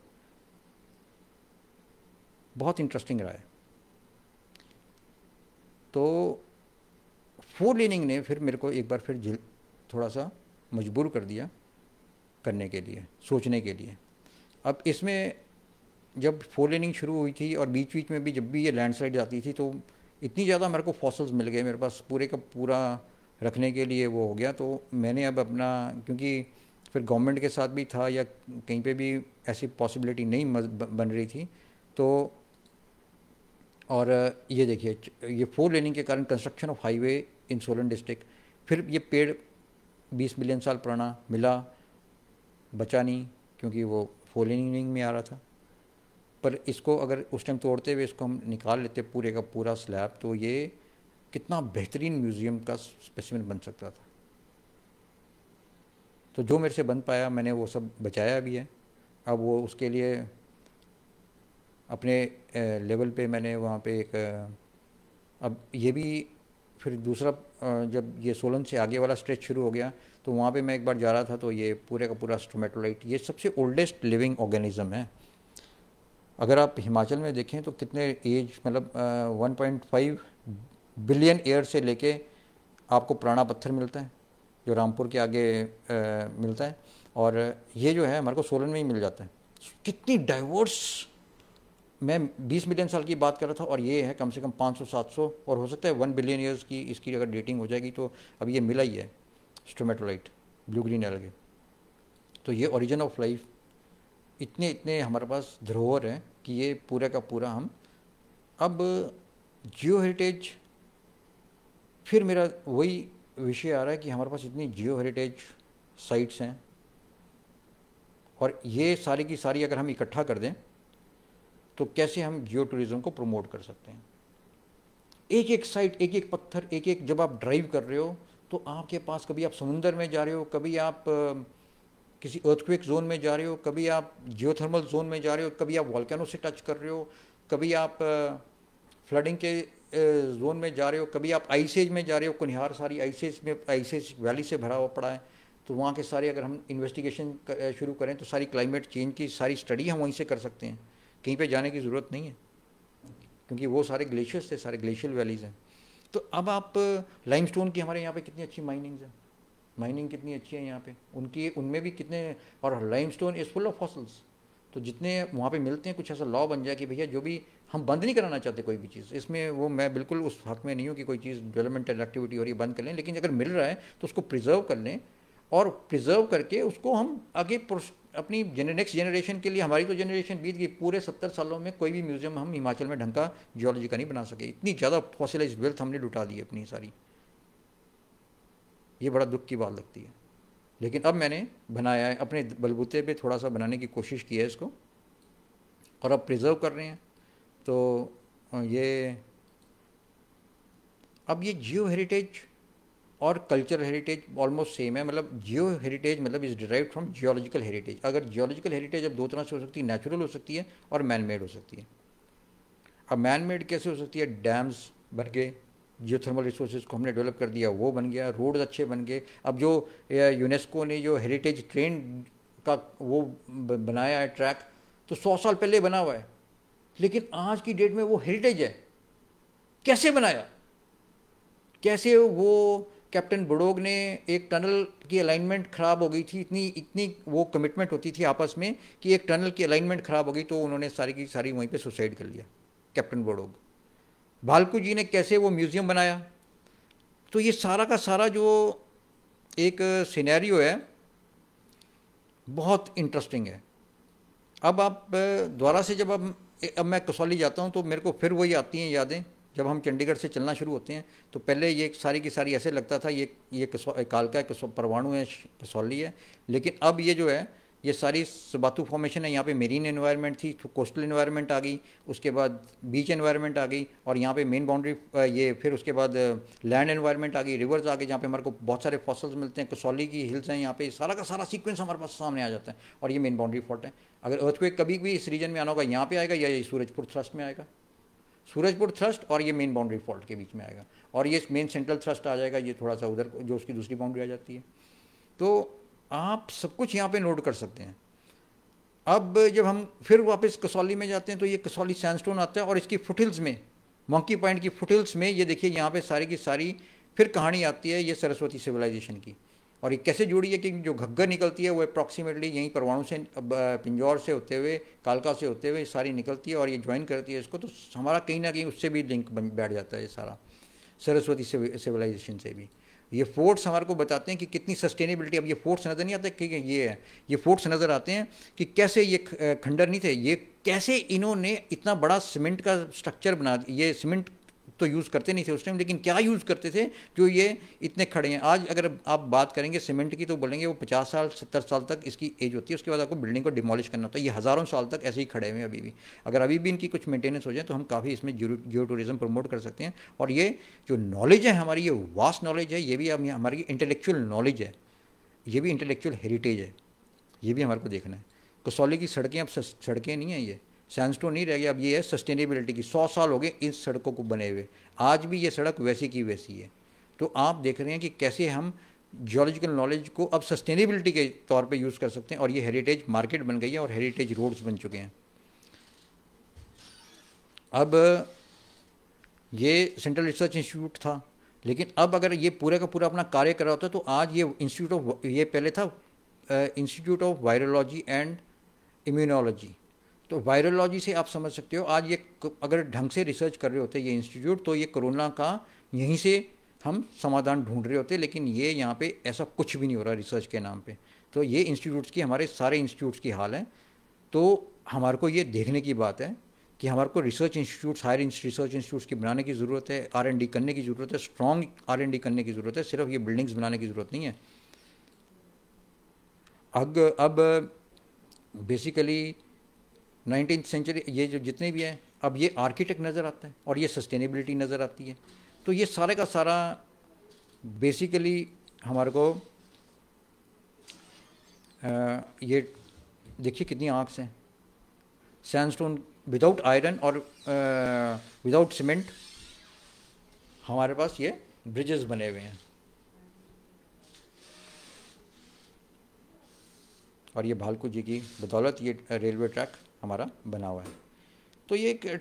बहुत इंटरेस्टिंग रहा है तो फोर लेनिंग ने फिर मेरे को एक बार फिर थोड़ा सा मजबूर कर दिया करने के लिए सोचने के लिए अब इसमें जब फोर लेनिंग शुरू हुई थी और बीच बीच में भी जब भी ये लैंडस्लाइड जाती थी तो इतनी ज़्यादा मेरे को फॉसल्स मिल गए मेरे पास पूरे का पूरा रखने के लिए वो हो गया तो मैंने अब अपना क्योंकि फिर गवर्नमेंट के साथ भी था या कहीं पे भी ऐसी पॉसिबिलिटी नहीं बन रही थी तो और ये देखिए ये फोर लेनिंग के कारण construction of highway in Solan district फिर ये पेड़ बीस मिलियन साल पुराना मिला बचा नहीं क्योंकि वो फोर लेनिंग में आ रहा था पर इसको अगर उस टाइम तोड़ते हुए इसको हम निकाल लेते पूरे का पूरा स्लैब तो ये कितना बेहतरीन म्यूज़ियम का स्पेसिमेंट बन सकता था तो जो मेरे से बन पाया मैंने वो सब बचाया भी है अब वो उसके लिए अपने लेवल पे मैंने वहाँ पे एक अब ये भी फिर दूसरा जब ये सोलन से आगे वाला स्ट्रेच शुरू हो गया तो वहाँ पे मैं एक बार जा रहा था तो ये पूरे का पूरा स्टोमेटोलाइट ये सबसे ओल्डेस्ट लिविंग ऑर्गेनिज्म है अगर आप हिमाचल में देखें तो कितने एज मतलब one point five billion year से लेके आपको पुराना पत्थर मिलता है जो रामपुर के आगे आ, मिलता है और ये जो है हमारे को सोलन में ही मिल जाता है कितनी डाइवर्स मैं 20 मिलियन साल की बात कर रहा था और ये है कम से कम 500 700 और हो सकता है वन बिलियन ईयर्स की इसकी अगर डेटिंग हो जाएगी तो अब ये मिला ही है स्टोमेटोलाइट ब्लू ग्रीन एलगे तो ये ओरिजिन ऑफ लाइफ इतने इतने हमारे पास धरोहर हैं कि ये पूरा का पूरा हम अब जियो हेरिटेज फिर मेरा वही विषय आ रहा है कि हमारे पास इतनी जियो हेरिटेज साइट्स हैं और ये सारी की सारी अगर हम इकट्ठा कर दें तो कैसे हम जियो टूरिज़्म को प्रमोट कर सकते हैं एक एक साइट एक एक पत्थर एक एक जब आप ड्राइव कर रहे हो तो आपके पास कभी आप समुंदर में जा रहे हो कभी आप किसी अर्थक्वेक जोन में जा रहे हो कभी आप जियोथर्मल जोन में जा रहे हो कभी आप वॉल्कैनो से टच कर रहे हो कभी आप फ्लडिंग के जोन में जा रहे हो कभी आप आइसेज में जा रहे हो कुनिहार सारी आइसेज में आइसेज वैली से भरा हुआ पड़ा है तो वहाँ के सारे अगर हम इन्वेस्टिगेशन कर, शुरू करें तो सारी क्लाइमेट चेंज की सारी स्टडी हम वहीं से कर सकते हैं कहीं पे जाने की ज़रूरत नहीं है क्योंकि वो सारे ग्लेशियर्स थे सारे ग्लेशियल वैलीज़ हैं तो अब आप लाइमस्टोन की हमारे यहाँ पे कितनी अच्छी माइनिंग्स हैं माइनिंग कितनी अच्छी है यहाँ पे उनकी उनमें भी कितने और limestone is full of fossils तो जितने वहाँ पे मिलते हैं कुछ ऐसा लॉ बन जाए कि भैया जो भी हम बंद नहीं कराना चाहते कोई भी चीज़ इसमें वो मैं बिल्कुल उस हक में नहीं हूँ कि कोई चीज़ डेवलपमेंटल एक्टिविटी हो रही है बंद कर लें लेकिन अगर मिल रहा है तो उसको प्रिजर्व कर लें और प्रिजर्व करके उसको हम आगे अपनी नेक्स्ट जनरेशन के लिए हमारी तो जनरेशन बीत गई पूरे सत्तर सालों में कोई भी म्यूजियम हम हिमाचल में ढंग का जियोलॉजी का नहीं बना सके इतनी ज़्यादा फॉसिलाइज वेल्थ हमने लुटा दी अपनी सारी ये बड़ा दुख की बात लगती है लेकिन अब मैंने बनाया है अपने बलबूते पे थोड़ा सा बनाने की कोशिश की है इसको और अब प्रिजर्व कर रहे हैं तो ये अब ये जियो हेरिटेज और कल्चरल हेरिटेज ऑलमोस्ट सेम है मतलब जियो हेरिटेज मतलब is derive from geological heritage अगर जियोलॉजिकल हेरिटेज अब दो तरह से हो सकती है नेचुरल हो सकती है और मैन मेड हो सकती है अब मैन मेड कैसे हो सकती है डैम्स भर के जियो थर्मल रिसोर्सेज को हमने डेवलप कर दिया वो बन गया रोड्स अच्छे बन गए अब जो यूनेस्को ने जो हेरिटेज ट्रेन का वो बनाया है ट्रैक तो सौ साल पहले बना हुआ है लेकिन आज की डेट में वो हेरिटेज है कैसे बनाया कैसे वो कैप्टन बड़ोग ने एक टनल की अलाइनमेंट ख़राब हो गई थी इतनी इतनी वो कमिटमेंट होती थी आपस में कि एक टनल की अलाइनमेंट ख़राब हो गई तो उन्होंने सारी की सारी वहीं पे सुसाइड कर लिया कैप्टन बुडोग भालकू जी ने कैसे वो म्यूज़ियम बनाया तो ये सारा का सारा जो एक सिनेरियो है बहुत इंटरेस्टिंग है अब आप द्वारा से जब अब अब मैं कसौली जाता हूँ तो मेरे को फिर वही आती हैं यादें जब हम चंडीगढ़ से चलना शुरू होते हैं तो पहले ये सारी की सारी ऐसे लगता था ये ये कालका परवाणु है कसौली है लेकिन अब ये जो है ये सारी सबातू फॉर्मेशन है यहाँ पे मेरीन इन्वायरमेंट थी कोस्टल तो इन्वायरमेंट आ गई उसके बाद बीच एनवायरनमेंट आ गई और यहाँ पे मेन बाउंड्री ये फिर उसके बाद लैंड एनवायरनमेंट आ गई रिवर्स आ गए जहाँ पे हमारे को बहुत सारे फॉसल्स मिलते हैं कसौली की हिल्स हैं यहाँ पे सारा का सारा सीक्वेंस हमारे पास सामने आ जाता है और ये मेन बाउंड्री फॉल्ट है अगर अर्थ कभी भी इस रीजन में आना होगा यहाँ पर आएगा या ये सूरजपुर थ्रस्ट में आएगा सूरजपुर थ्रस्ट और ये मेन बाउंड्री फॉल्ट के बीच में आएगा और ये मेन सेंट्रल थ्रस्ट आ जाएगा ये थोड़ा सा उधर जो उसकी दूसरी बाउंड्री आ जाती है तो आप सब कुछ यहाँ पे नोट कर सकते हैं अब जब हम फिर वापस कसौली में जाते हैं तो ये कसौली सैंडस्टोन आता है और इसकी फुटिल्स में मंकी पॉइंट की फुटिल्स में ये देखिए यहाँ पे सारी की सारी फिर कहानी आती है ये सरस्वती सिविलाइजेशन की और ये कैसे जुड़ी है कि जो घग्गर निकलती है वो अप्रॉक्सीमेटली यहीं परवाणु से पिंजौर से होते हुए कालका से होते हुए सारी निकलती है और ये ज्वाइन करती है इसको तो हमारा कहीं ना कहीं उससे भी लिंक बन बैठ जाता है ये सारा सरस्वती सिविलाइजेशन से भी ये फोर्ट्स हमारे को बताते हैं कि कितनी सस्टेनेबिलिटी अब ये फोर्ट्स नज़र नहीं आते कि ये है ये फोर्ट्स नज़र आते हैं कि कैसे ये खंडर नहीं थे ये कैसे इन्होंने इतना बड़ा सीमेंट का स्ट्रक्चर बना ये सीमेंट तो यूज़ करते नहीं थे उस टाइम लेकिन क्या यूज़ करते थे जो ये इतने खड़े हैं आज अगर आप बात करेंगे सीमेंट की तो बोलेंगे वो पचास साल सत्तर साल तक इसकी एज होती है उसके बाद आपको बिल्डिंग को डिमोलिश करना होता है ये हज़ारों साल तक ऐसे ही खड़े हुए अभी भी अगर अभी भी इनकी कुछ मेंटेनेंस हो जाए तो हम काफ़ी इसमें जियो टूरिज्म प्रमोट कर सकते हैं और ये जो नॉलेज है हमारी ये वास्ट नॉलेज है ये भी हमारी इंटेलेक्चुअल नॉलेज है ये भी इंटेलेक्चुअल हेरिटेज है ये भी हमारे को देखना है कसौली की सड़कें अब सड़कें नहीं हैं ये सैंडस्टोन तो नहीं रह गया अब ये है सस्टेनेबिलिटी की सौ साल हो गए इस सड़कों को बने हुए आज भी ये सड़क वैसी की वैसी है तो आप देख रहे हैं कि कैसे हम जियोलॉजिकल नॉलेज को अब सस्टेनेबिलिटी के तौर पे यूज़ कर सकते हैं और ये हेरिटेज मार्केट बन गई है और हेरिटेज रोड्स बन चुके हैं अब ये सेंट्रल रिसर्च इंस्टीट्यूट था लेकिन अब अगर ये पूरे का पूरा अपना कार्य कर रहा होता तो आज ये इंस्टीट्यूट ऑफ ये पहले था institute of virology and immunology तो वायरोलॉजी से आप समझ सकते हो आज ये अगर ढंग से रिसर्च कर रहे होते ये इंस्टीट्यूट तो ये कोरोना का यहीं से हम समाधान ढूंढ रहे होते लेकिन ये यहाँ पे ऐसा कुछ भी नहीं हो रहा रिसर्च के नाम पे तो ये इंस्टीट्यूट्स की हमारे सारे इंस्टीट्यूट्स की हाल है तो हमारे को ये देखने की बात है कि हमारे को research institutes higher research institutes की बनाने की ज़रूरत है आर एन डी करने की ज़रूरत है स्ट्रॉन्ग आर एन डी करने की ज़रूरत है सिर्फ ये बिल्डिंग्स बनाने की ज़रूरत नहीं है अग अब बेसिकली नाइनटीन सेंचुरी ये जो जितने भी हैं अब ये आर्किटेक्ट नज़र आता है और ये सस्टेनेबिलिटी नज़र आती है तो ये सारे का सारा बेसिकली हमारे को आ, ये देखिए कितनी आँख हैं सैंडस्टोन विदाउट आयरन और विदाउट सीमेंट हमारे पास ये ब्रिजेस बने हुए हैं और ये भालकू जी की बदौलत ये रेलवे ट्रैक हमारा बना हुआ है तो ये एक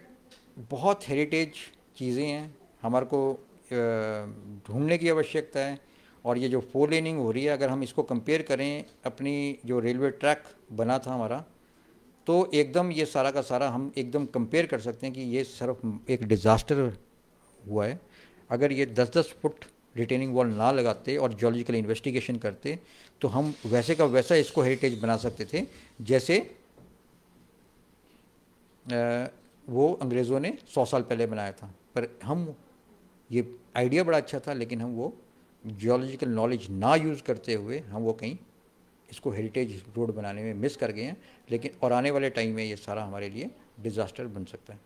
बहुत हेरिटेज चीज़ें हैं हमारे को ढूंढने की आवश्यकता है और ये जो फोर लेनिंग हो रही है अगर हम इसको कंपेयर करें अपनी जो रेलवे ट्रैक बना था हमारा तो एकदम ये सारा का सारा हम एकदम कंपेयर कर सकते हैं कि ये सिर्फ एक डिज़ास्टर हुआ है अगर ये दस दस फुट रिटेनिंग वॉल ना लगाते और जोलॉजिकल इन्वेस्टिगेशन करते तो हम वैसे का वैसा इसको हेरिटेज बना सकते थे जैसे वो अंग्रेज़ों ने सौ साल पहले बनाया था पर हम ये आइडिया बड़ा अच्छा था लेकिन हम वो जियोलॉजिकल नॉलेज ना यूज़ करते हुए हम वो कहीं इसको हेरिटेज रोड बनाने में मिस कर गए हैं लेकिन और आने वाले टाइम में ये सारा हमारे लिए डिज़ास्टर बन सकता है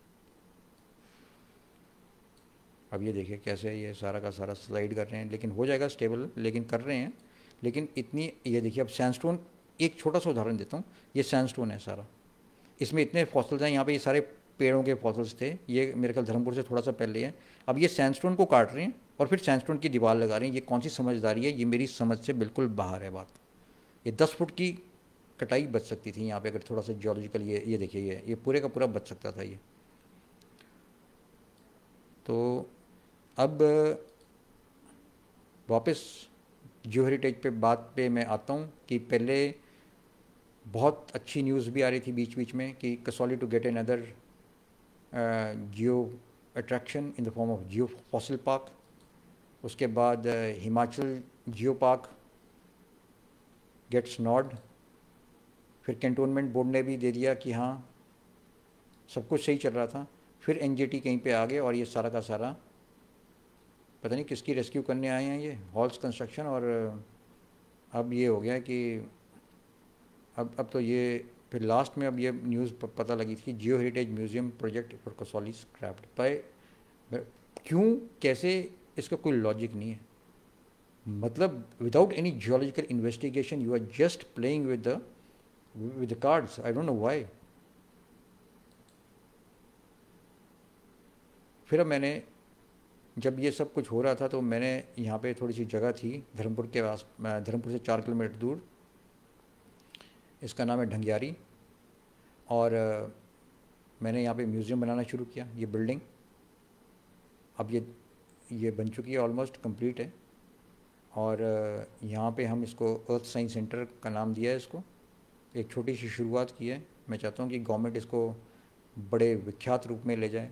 अब ये देखिए कैसे ये सारा का सारा स्लाइड कर रहे हैं लेकिन हो जाएगा स्टेबल लेकिन कर रहे हैं लेकिन इतनी ये देखिए अब सैंडस्टोन एक छोटा सा उदाहरण देता हूँ ये सैंडस्टोन है सारा इसमें इतने फॉसल्स हैं यहाँ पे ये सारे पेड़ों के फॉसल्स थे ये मेरे ख्याल धर्मपुर से थोड़ा सा पहले है अब ये सैंडस्टोन को काट रहे हैं और फिर सैंडस्टोन की दीवार लगा रहे हैं ये कौन सी समझदारी है ये मेरी समझ से बिल्कुल बाहर है बात ये दस फुट की कटाई बच सकती थी यहाँ पे अगर थोड़ा सा जियोलॉजिकल ये ये देखिए ये ये पूरे का पूरा बच सकता था ये तो अब वापस जियो हेरिटेज पे बात पे मैं आता हूँ कि पहले बहुत अच्छी न्यूज़ भी आ रही थी बीच बीच में कि Kasauli to get another geo attraction in the form of geo fossil park उसके बाद uh, Himachal geo park gets nod फिर कैंटोनमेंट बोर्ड ने भी दे दिया कि हाँ सब कुछ सही चल रहा था फिर एन कहीं पे आ गए और ये सारा का सारा पता नहीं किसकी रेस्क्यू करने आए हैं ये हॉल्स कंस्ट्रक्शन और uh, अब ये हो गया कि अब अब तो ये फिर लास्ट में अब ये न्यूज़ पता लगी थी geo heritage museum project for Kasauli scrapped by क्यों कैसे इसका कोई लॉजिक नहीं है मतलब without any geological investigation you are just playing with the with the cards I don't know why फिर अब मैंने जब ये सब कुछ हो रहा था तो मैंने यहाँ पे थोड़ी सी जगह थी धर्मपुर के पास धर्मपुर से चार किलोमीटर दूर इसका नाम है ढंगियारी और मैंने यहाँ पे म्यूज़ियम बनाना शुरू किया ये बिल्डिंग अब ये ये बन चुकी है ऑलमोस्ट कंप्लीट है और यहाँ पे हम इसको अर्थ साइंस सेंटर का नाम दिया है इसको एक छोटी सी शुरुआत की है मैं चाहता हूँ कि गवर्नमेंट इसको बड़े विख्यात रूप में ले जाए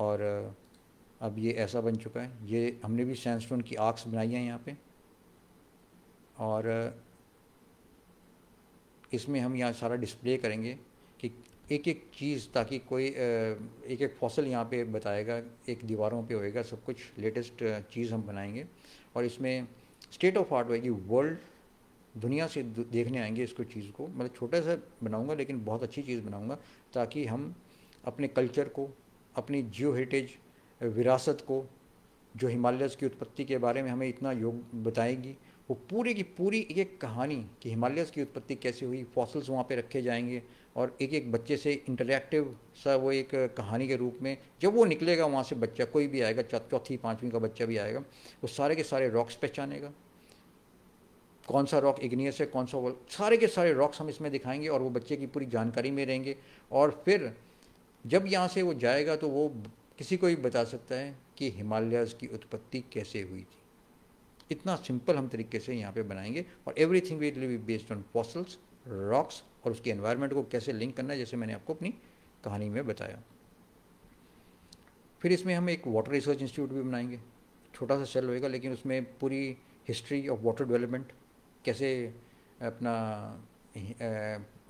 और अब ये ऐसा बन चुका है ये हमने भी सैंडस्टोन की आर्क्स बनाई हैं यहाँ पे और इसमें हम यहाँ सारा डिस्प्ले करेंगे कि एक एक चीज़ ताकि कोई एक एक फसल यहाँ पे बताएगा एक दीवारों पे होएगा सब कुछ लेटेस्ट चीज़ हम बनाएंगे और इसमें स्टेट ऑफ आर्ट होएगी वर्ल्ड दुनिया से देखने आएंगे इसको चीज़ को मतलब छोटा सा बनाऊँगा लेकिन बहुत अच्छी चीज़ बनाऊँगा ताकि हम अपने कल्चर को अपनी जियो हेरिटेज विरासत को जो हिमालयस की उत्पत्ति के बारे में हमें इतना योग बताएगी वो पूरी की पूरी एक एक कहानी कि हिमालयस की उत्पत्ति कैसे हुई फॉसल्स वहाँ पे रखे जाएंगे और एक एक बच्चे से इंटरेक्टिव सा वो एक कहानी के रूप में जब वो निकलेगा वहाँ से बच्चा कोई भी आएगा चौथी पाँचवीं का बच्चा भी आएगा वो सारे के सारे रॉक्स पहचानेगा कौन सा रॉक इग्नियस है कौन सा वो सारे के सारे रॉक्स हम इसमें दिखाएंगे और वो बच्चे की पूरी जानकारी में रहेंगे और फिर जब यहाँ से वो जाएगा तो वो किसी को भी बता सकता है कि हिमालयस की उत्पत्ति कैसे हुई थी इतना सिंपल हम तरीके से यहाँ पे बनाएंगे और everything will be based on fossils rocks और उसके एनवायरनमेंट को कैसे लिंक करना है जैसे मैंने आपको अपनी कहानी में बताया फिर इसमें हम एक वाटर रिसर्च इंस्टीट्यूट भी बनाएंगे छोटा सा सेल होएगा लेकिन उसमें पूरी हिस्ट्री ऑफ वाटर डेवलपमेंट कैसे अपना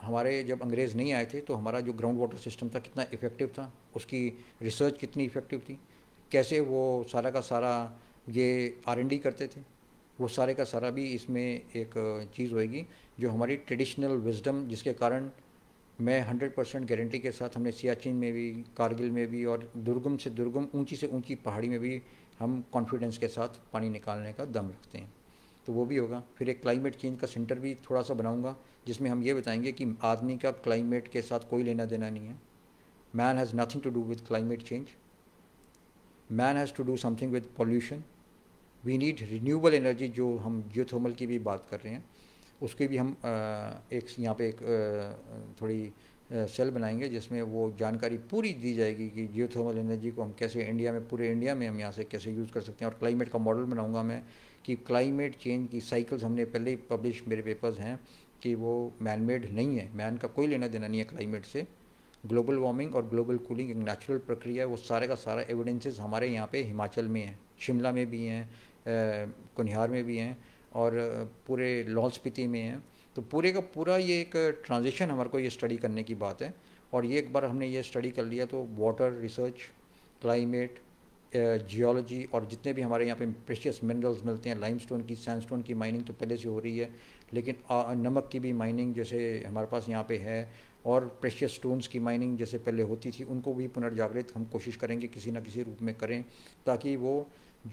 हमारे जब अंग्रेज़ नहीं आए थे तो हमारा जो ग्राउंड वाटर सिस्टम था कितना इफ़ेक्टिव था उसकी रिसर्च कितनी इफ़ेक्टिव थी कैसे वो सारा का सारा ये आर एन डी करते थे वो सारे का सारा भी इसमें एक चीज़ होएगी जो हमारी ट्रेडिशनल विजडम जिसके कारण मैं हंड्रेड परसेंट गारंटी के साथ हमने सियाचिन में भी कारगिल में भी और दुर्गम से दुर्गम ऊंची से ऊंची पहाड़ी में भी हम कॉन्फिडेंस के साथ पानी निकालने का दम रखते हैं तो वो भी होगा फिर एक क्लाइमेट चेंज का सेंटर भी थोड़ा सा बनाऊंगा जिसमें हम ये बताएंगे कि आदमी का क्लाइमेट के साथ कोई लेना देना नहीं है man has nothing to do with climate change man has to do something with pollution we need renewable energy जो हम जियोथर्मल की भी बात कर रहे हैं उसकी भी हम एक यहाँ पे एक थोड़ी सेल बनाएंगे जिसमें वो जानकारी पूरी दी जाएगी कि जियोथर्मल एनर्जी को हम कैसे इंडिया में पूरे इंडिया में हम यहाँ से कैसे यूज़ कर सकते हैं और क्लाइमेट का मॉडल बनाऊँगा मैं कि क्लाइमेट चेंज की साइकिल्स हमने पहले ही पब्लिश मेरे पेपर्स हैं कि वो मैन मेड नहीं है मैन का कोई लेना देना नहीं है क्लाइमेट से ग्लोबल वार्मिंग और ग्लोबल कूलिंग एक नेचुरल प्रक्रिया है वो सारे का सारा एविडेंसेस हमारे यहाँ पे हिमाचल में है शिमला में भी हैं कुनिहार में भी हैं और पूरे लाहौल स्पीति में हैं तो पूरे का पूरा ये एक ट्रांजिशन हमारे को ये स्टडी करने की बात है और ये एक बार हमने ये स्टडी कर लिया तो वाटर रिसर्च क्लाइमेट जियोलॉजी और जितने भी हमारे यहाँ पे प्रेशियस मिनरल्स मिलते हैं लाइमस्टोन की सैंडस्टोन की माइनिंग तो पहले से हो रही है लेकिन नमक की भी माइनिंग जैसे हमारे पास यहाँ पे है और प्रेशियस स्टोन्स की माइनिंग जैसे पहले होती थी उनको भी पुनर्जागृत हम कोशिश करेंगे किसी ना किसी रूप में करें ताकि वो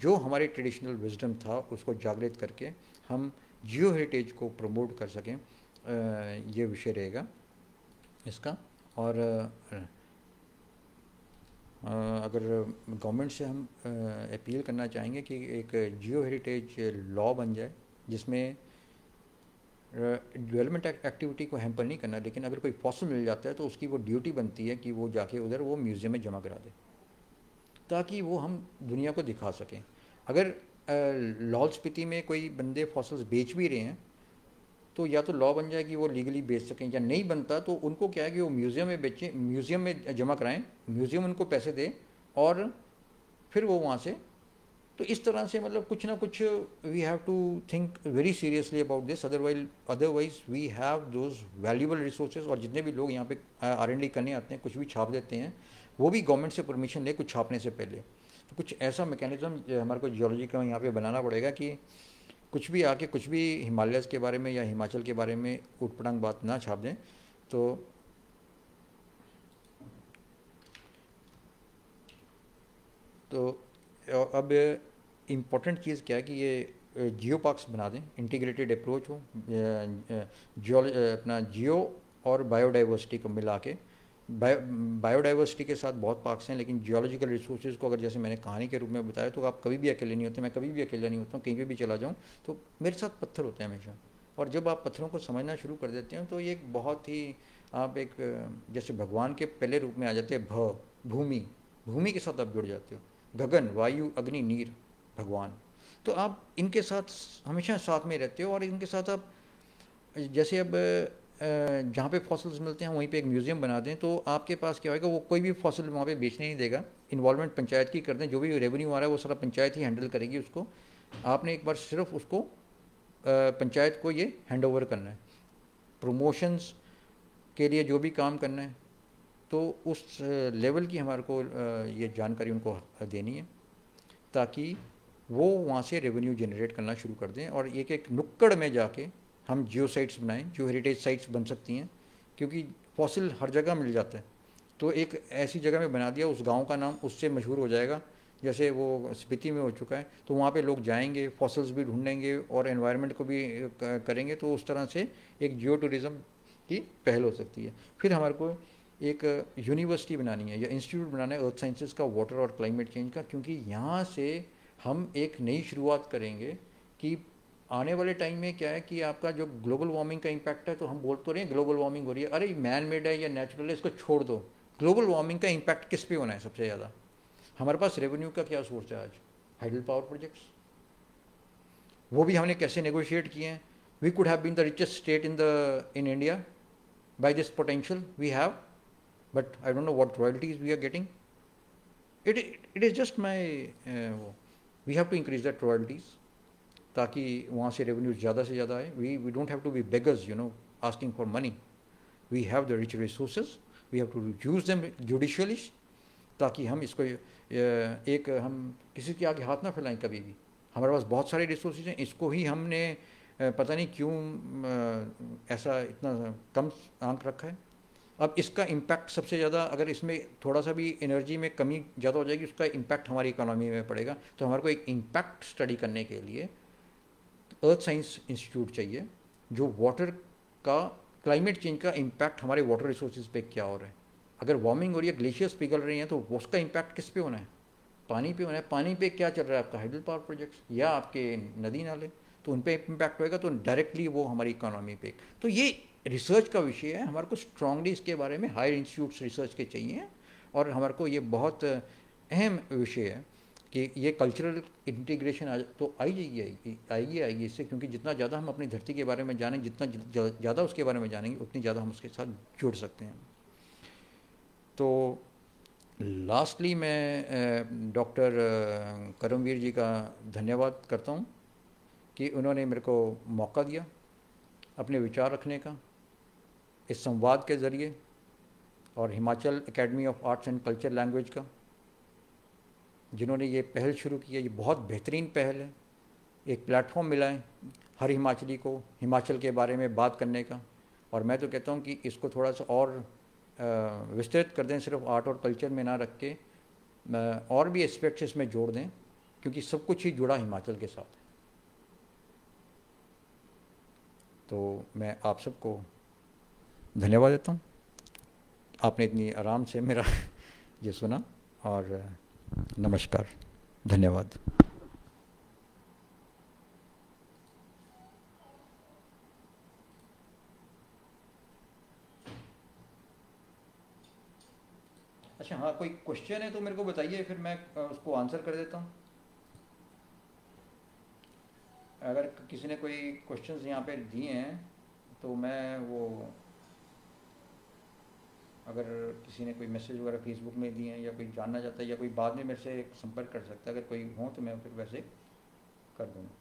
जो हमारे ट्रेडिशनल विजडम था उसको जागृत करके हम जियो हेरिटेज को प्रमोट कर सकें ये विषय रहेगा इसका और अगर गवर्नमेंट से हम अपील करना चाहेंगे कि एक जियो हेरिटेज लॉ बन जाए जिसमें डेवलपमेंट एक्टिविटी को हैम्पर नहीं करना लेकिन अगर कोई फॉसल मिल जाता है तो उसकी वो ड्यूटी बनती है कि वो जाके उधर वो म्यूज़ियम में जमा करा दे ताकि वो हम दुनिया को दिखा सकें अगर लॉल स्पिति में कोई बंदे फॉसल्स बेच भी रहे हैं तो या तो लॉ बन जाए कि वो लीगली बेच सकें या नहीं बनता तो उनको क्या है कि वो म्यूज़ियम में बेचें म्यूज़ियम में जमा कराएं म्यूज़ियम उनको पैसे दे और फिर वो वहाँ से तो इस तरह से मतलब कुछ ना कुछ we have to think very seriously about this otherwise otherwise we have those valuable resources और जितने भी लोग यहाँ पे आर एंड करने आते हैं कुछ भी छाप देते हैं वो भी गवर्नमेंट से परमिशन ले कुछ छापने से पहले तो कुछ ऐसा मैकेनिज्म हमारे को जियोलॉजी का यहाँ पे बनाना पड़ेगा कि कुछ भी आके कुछ भी हिमालयस के बारे में या हिमाचल के बारे में उटपटांग बात ना छाप दें तो तो अब इम्पोर्टेंट चीज़ क्या है कि ये जियो पार्क्स बना दें इंटीग्रेटेड अप्रोच हो जियो अपना जियो और बायोडाइवर्सिटी को मिला के बायोडाइवर्सिटी के साथ बहुत पार्क्स हैं लेकिन जियोलॉजिकल रिसोर्सेज को अगर जैसे मैंने कहानी के रूप में बताया तो आप कभी भी अकेले नहीं होते मैं कभी भी अकेला नहीं होता हूँ कहीं पर भी चला जाऊँ तो मेरे साथ पत्थर होते हैं हमेशा और जब आप पत्थरों को समझना शुरू कर देते हैं तो ये एक बहुत ही आप एक जैसे भगवान के पहले रूप में आ जाते हैं भ भूमि भूमि के साथ आप जुड़ जाते हो गगन वायु अग्नि नीर भगवान तो आप इनके साथ हमेशा साथ में रहते हो और इनके साथ आप जैसे अब जहाँ पे फॉसल्स मिलते हैं वहीं पे एक म्यूज़ियम बना दें तो आपके पास क्या होगा वो कोई भी फॉसल वहाँ पे बेचने नहीं देगा इन्वॉल्वमेंट पंचायत की कर दें जो भी रेवेन्यू आ रहा है वो सारा पंचायत ही हैंडल करेगी उसको आपने एक बार सिर्फ उसको पंचायत को ये हैंड ओवर करना है प्रमोशंस के लिए जो भी काम करना है तो उस लेवल की हमारे को ये जानकारी उनको देनी है ताकि वो वहाँ से रेवेन्यू जनरेट करना शुरू कर दें और एक एक नुक्कड़ में जाके हम जियो साइट्स बनाएं जो हेरिटेज साइट्स बन सकती हैं क्योंकि फॉसिल हर जगह मिल जाता है तो एक ऐसी जगह में बना दिया उस गांव का नाम उससे मशहूर हो जाएगा जैसे वो स्पीति में हो चुका है तो वहाँ पे लोग जाएंगे फॉसल्स भी ढूंढेंगे और एनवायरनमेंट को भी करेंगे तो उस तरह से एक जियो टूरिज़्म की पहल हो सकती है फिर हमारे को एक यूनिवर्सिटी बनानी है या इंस्टीट्यूट बनाना है अर्थ साइंसिस का वाटर और क्लाइमेट चेंज का क्योंकि यहाँ से हम एक नई शुरुआत करेंगे कि आने वाले टाइम में क्या है कि आपका जो ग्लोबल वार्मिंग का इम्पैक्ट है तो हम बोल तो रहे हैं ग्लोबल वार्मिंग हो रही है अरे मैन मेड है या नेचुरल है इसको छोड़ दो ग्लोबल वार्मिंग का इम्पैक्ट किस पे होना है सबसे ज़्यादा हमारे पास रेवेन्यू का क्या सोर्स है आज हाइड्रल पावर प्रोजेक्ट्स वो भी हमने कैसे नेगोशिएट किए हैं we could have been the richest state in the in India by this potential we have but I don't know what royalties we are getting it it is just my वो we have to increase that royalties ताकि वहाँ से रेवेन्यू ज़्यादा से ज़्यादा आए we we don't have to be beggars you know asking for money we have the rich resources we have to use them judicially ताकि हम इसको एक हम किसी के आगे हाथ ना फैलाएं कभी भी हमारे पास बहुत सारे रिसोर्सेज हैं इसको ही हमने पता नहीं क्यों ऐसा इतना कम आंक रखा है अब इसका इम्पैक्ट सबसे ज़्यादा अगर इसमें थोड़ा सा भी एनर्जी में कमी ज़्यादा हो जाएगी उसका इम्पैक्ट हमारी इकोनॉमी में पड़ेगा तो हमारे को एक इम्पैक्ट स्टडी करने के लिए अर्थ साइंस इंस्टीट्यूट चाहिए जो वाटर का क्लाइमेट चेंज का इम्पैक्ट हमारे वाटर रिसोर्सेज पे क्या हो रहा है अगर वार्मिंग हो रही है ग्लेशियर्स पिघल रही हैं तो उसका इम्पैक्ट किस पे होना है पानी पे होना है पानी पे क्या चल रहा है आपका हाइड्रल पावर प्रोजेक्ट्स या आपके नदी नाले तो उन पर इम्पैक्ट होएगा तो डायरेक्टली वो हमारी इकोनॉमी पे तो ये रिसर्च का विषय है हमारे को स्ट्रांगली इसके बारे में हायर इंस्टीट्यूट्स रिसर्च के चाहिए और हमारे को ये बहुत अहम विषय है कि ये कल्चरल इंटीग्रेशन तो आई जाएगी आएगी आएगी आएगी इससे क्योंकि जितना ज़्यादा हम अपनी धरती के बारे में जाने जितना ज़्यादा उसके बारे में जानेंगे उतनी ज़्यादा हम उसके साथ जुड़ सकते हैं तो लास्टली मैं डॉक्टर करमवीर जी का धन्यवाद करता हूँ कि उन्होंने मेरे को मौका दिया अपने विचार रखने का इस संवाद के ज़रिए और Himachal academy of arts and culture language का जिन्होंने ये पहल शुरू की है ये बहुत बेहतरीन पहल है एक प्लेटफॉर्म मिला है हर हिमाचली को हिमाचल के बारे में बात करने का और मैं तो कहता हूँ कि इसको थोड़ा सा और विस्तृत कर दें सिर्फ आर्ट और कल्चर में ना रख के और भी एस्पेक्ट्स इसमें जोड़ दें क्योंकि सब कुछ ही जुड़ा हिमाचल के साथ तो मैं आप सबको धन्यवाद देता हूँ आपने इतनी आराम से मेरा ये सुना और नमस्कार धन्यवाद अच्छा हाँ कोई क्वेश्चन है तो मेरे को बताइए फिर मैं उसको आंसर कर देता हूँ अगर किसी ने कोई क्वेश्चंस यहाँ पे दिए हैं तो मैं वो अगर किसी ने कोई मैसेज वगैरह फेसबुक में दिए हैं या कोई जानना चाहता है या कोई बाद में मेरे से संपर्क कर सकता है अगर कोई हो तो मैं फिर वैसे कर दूँगा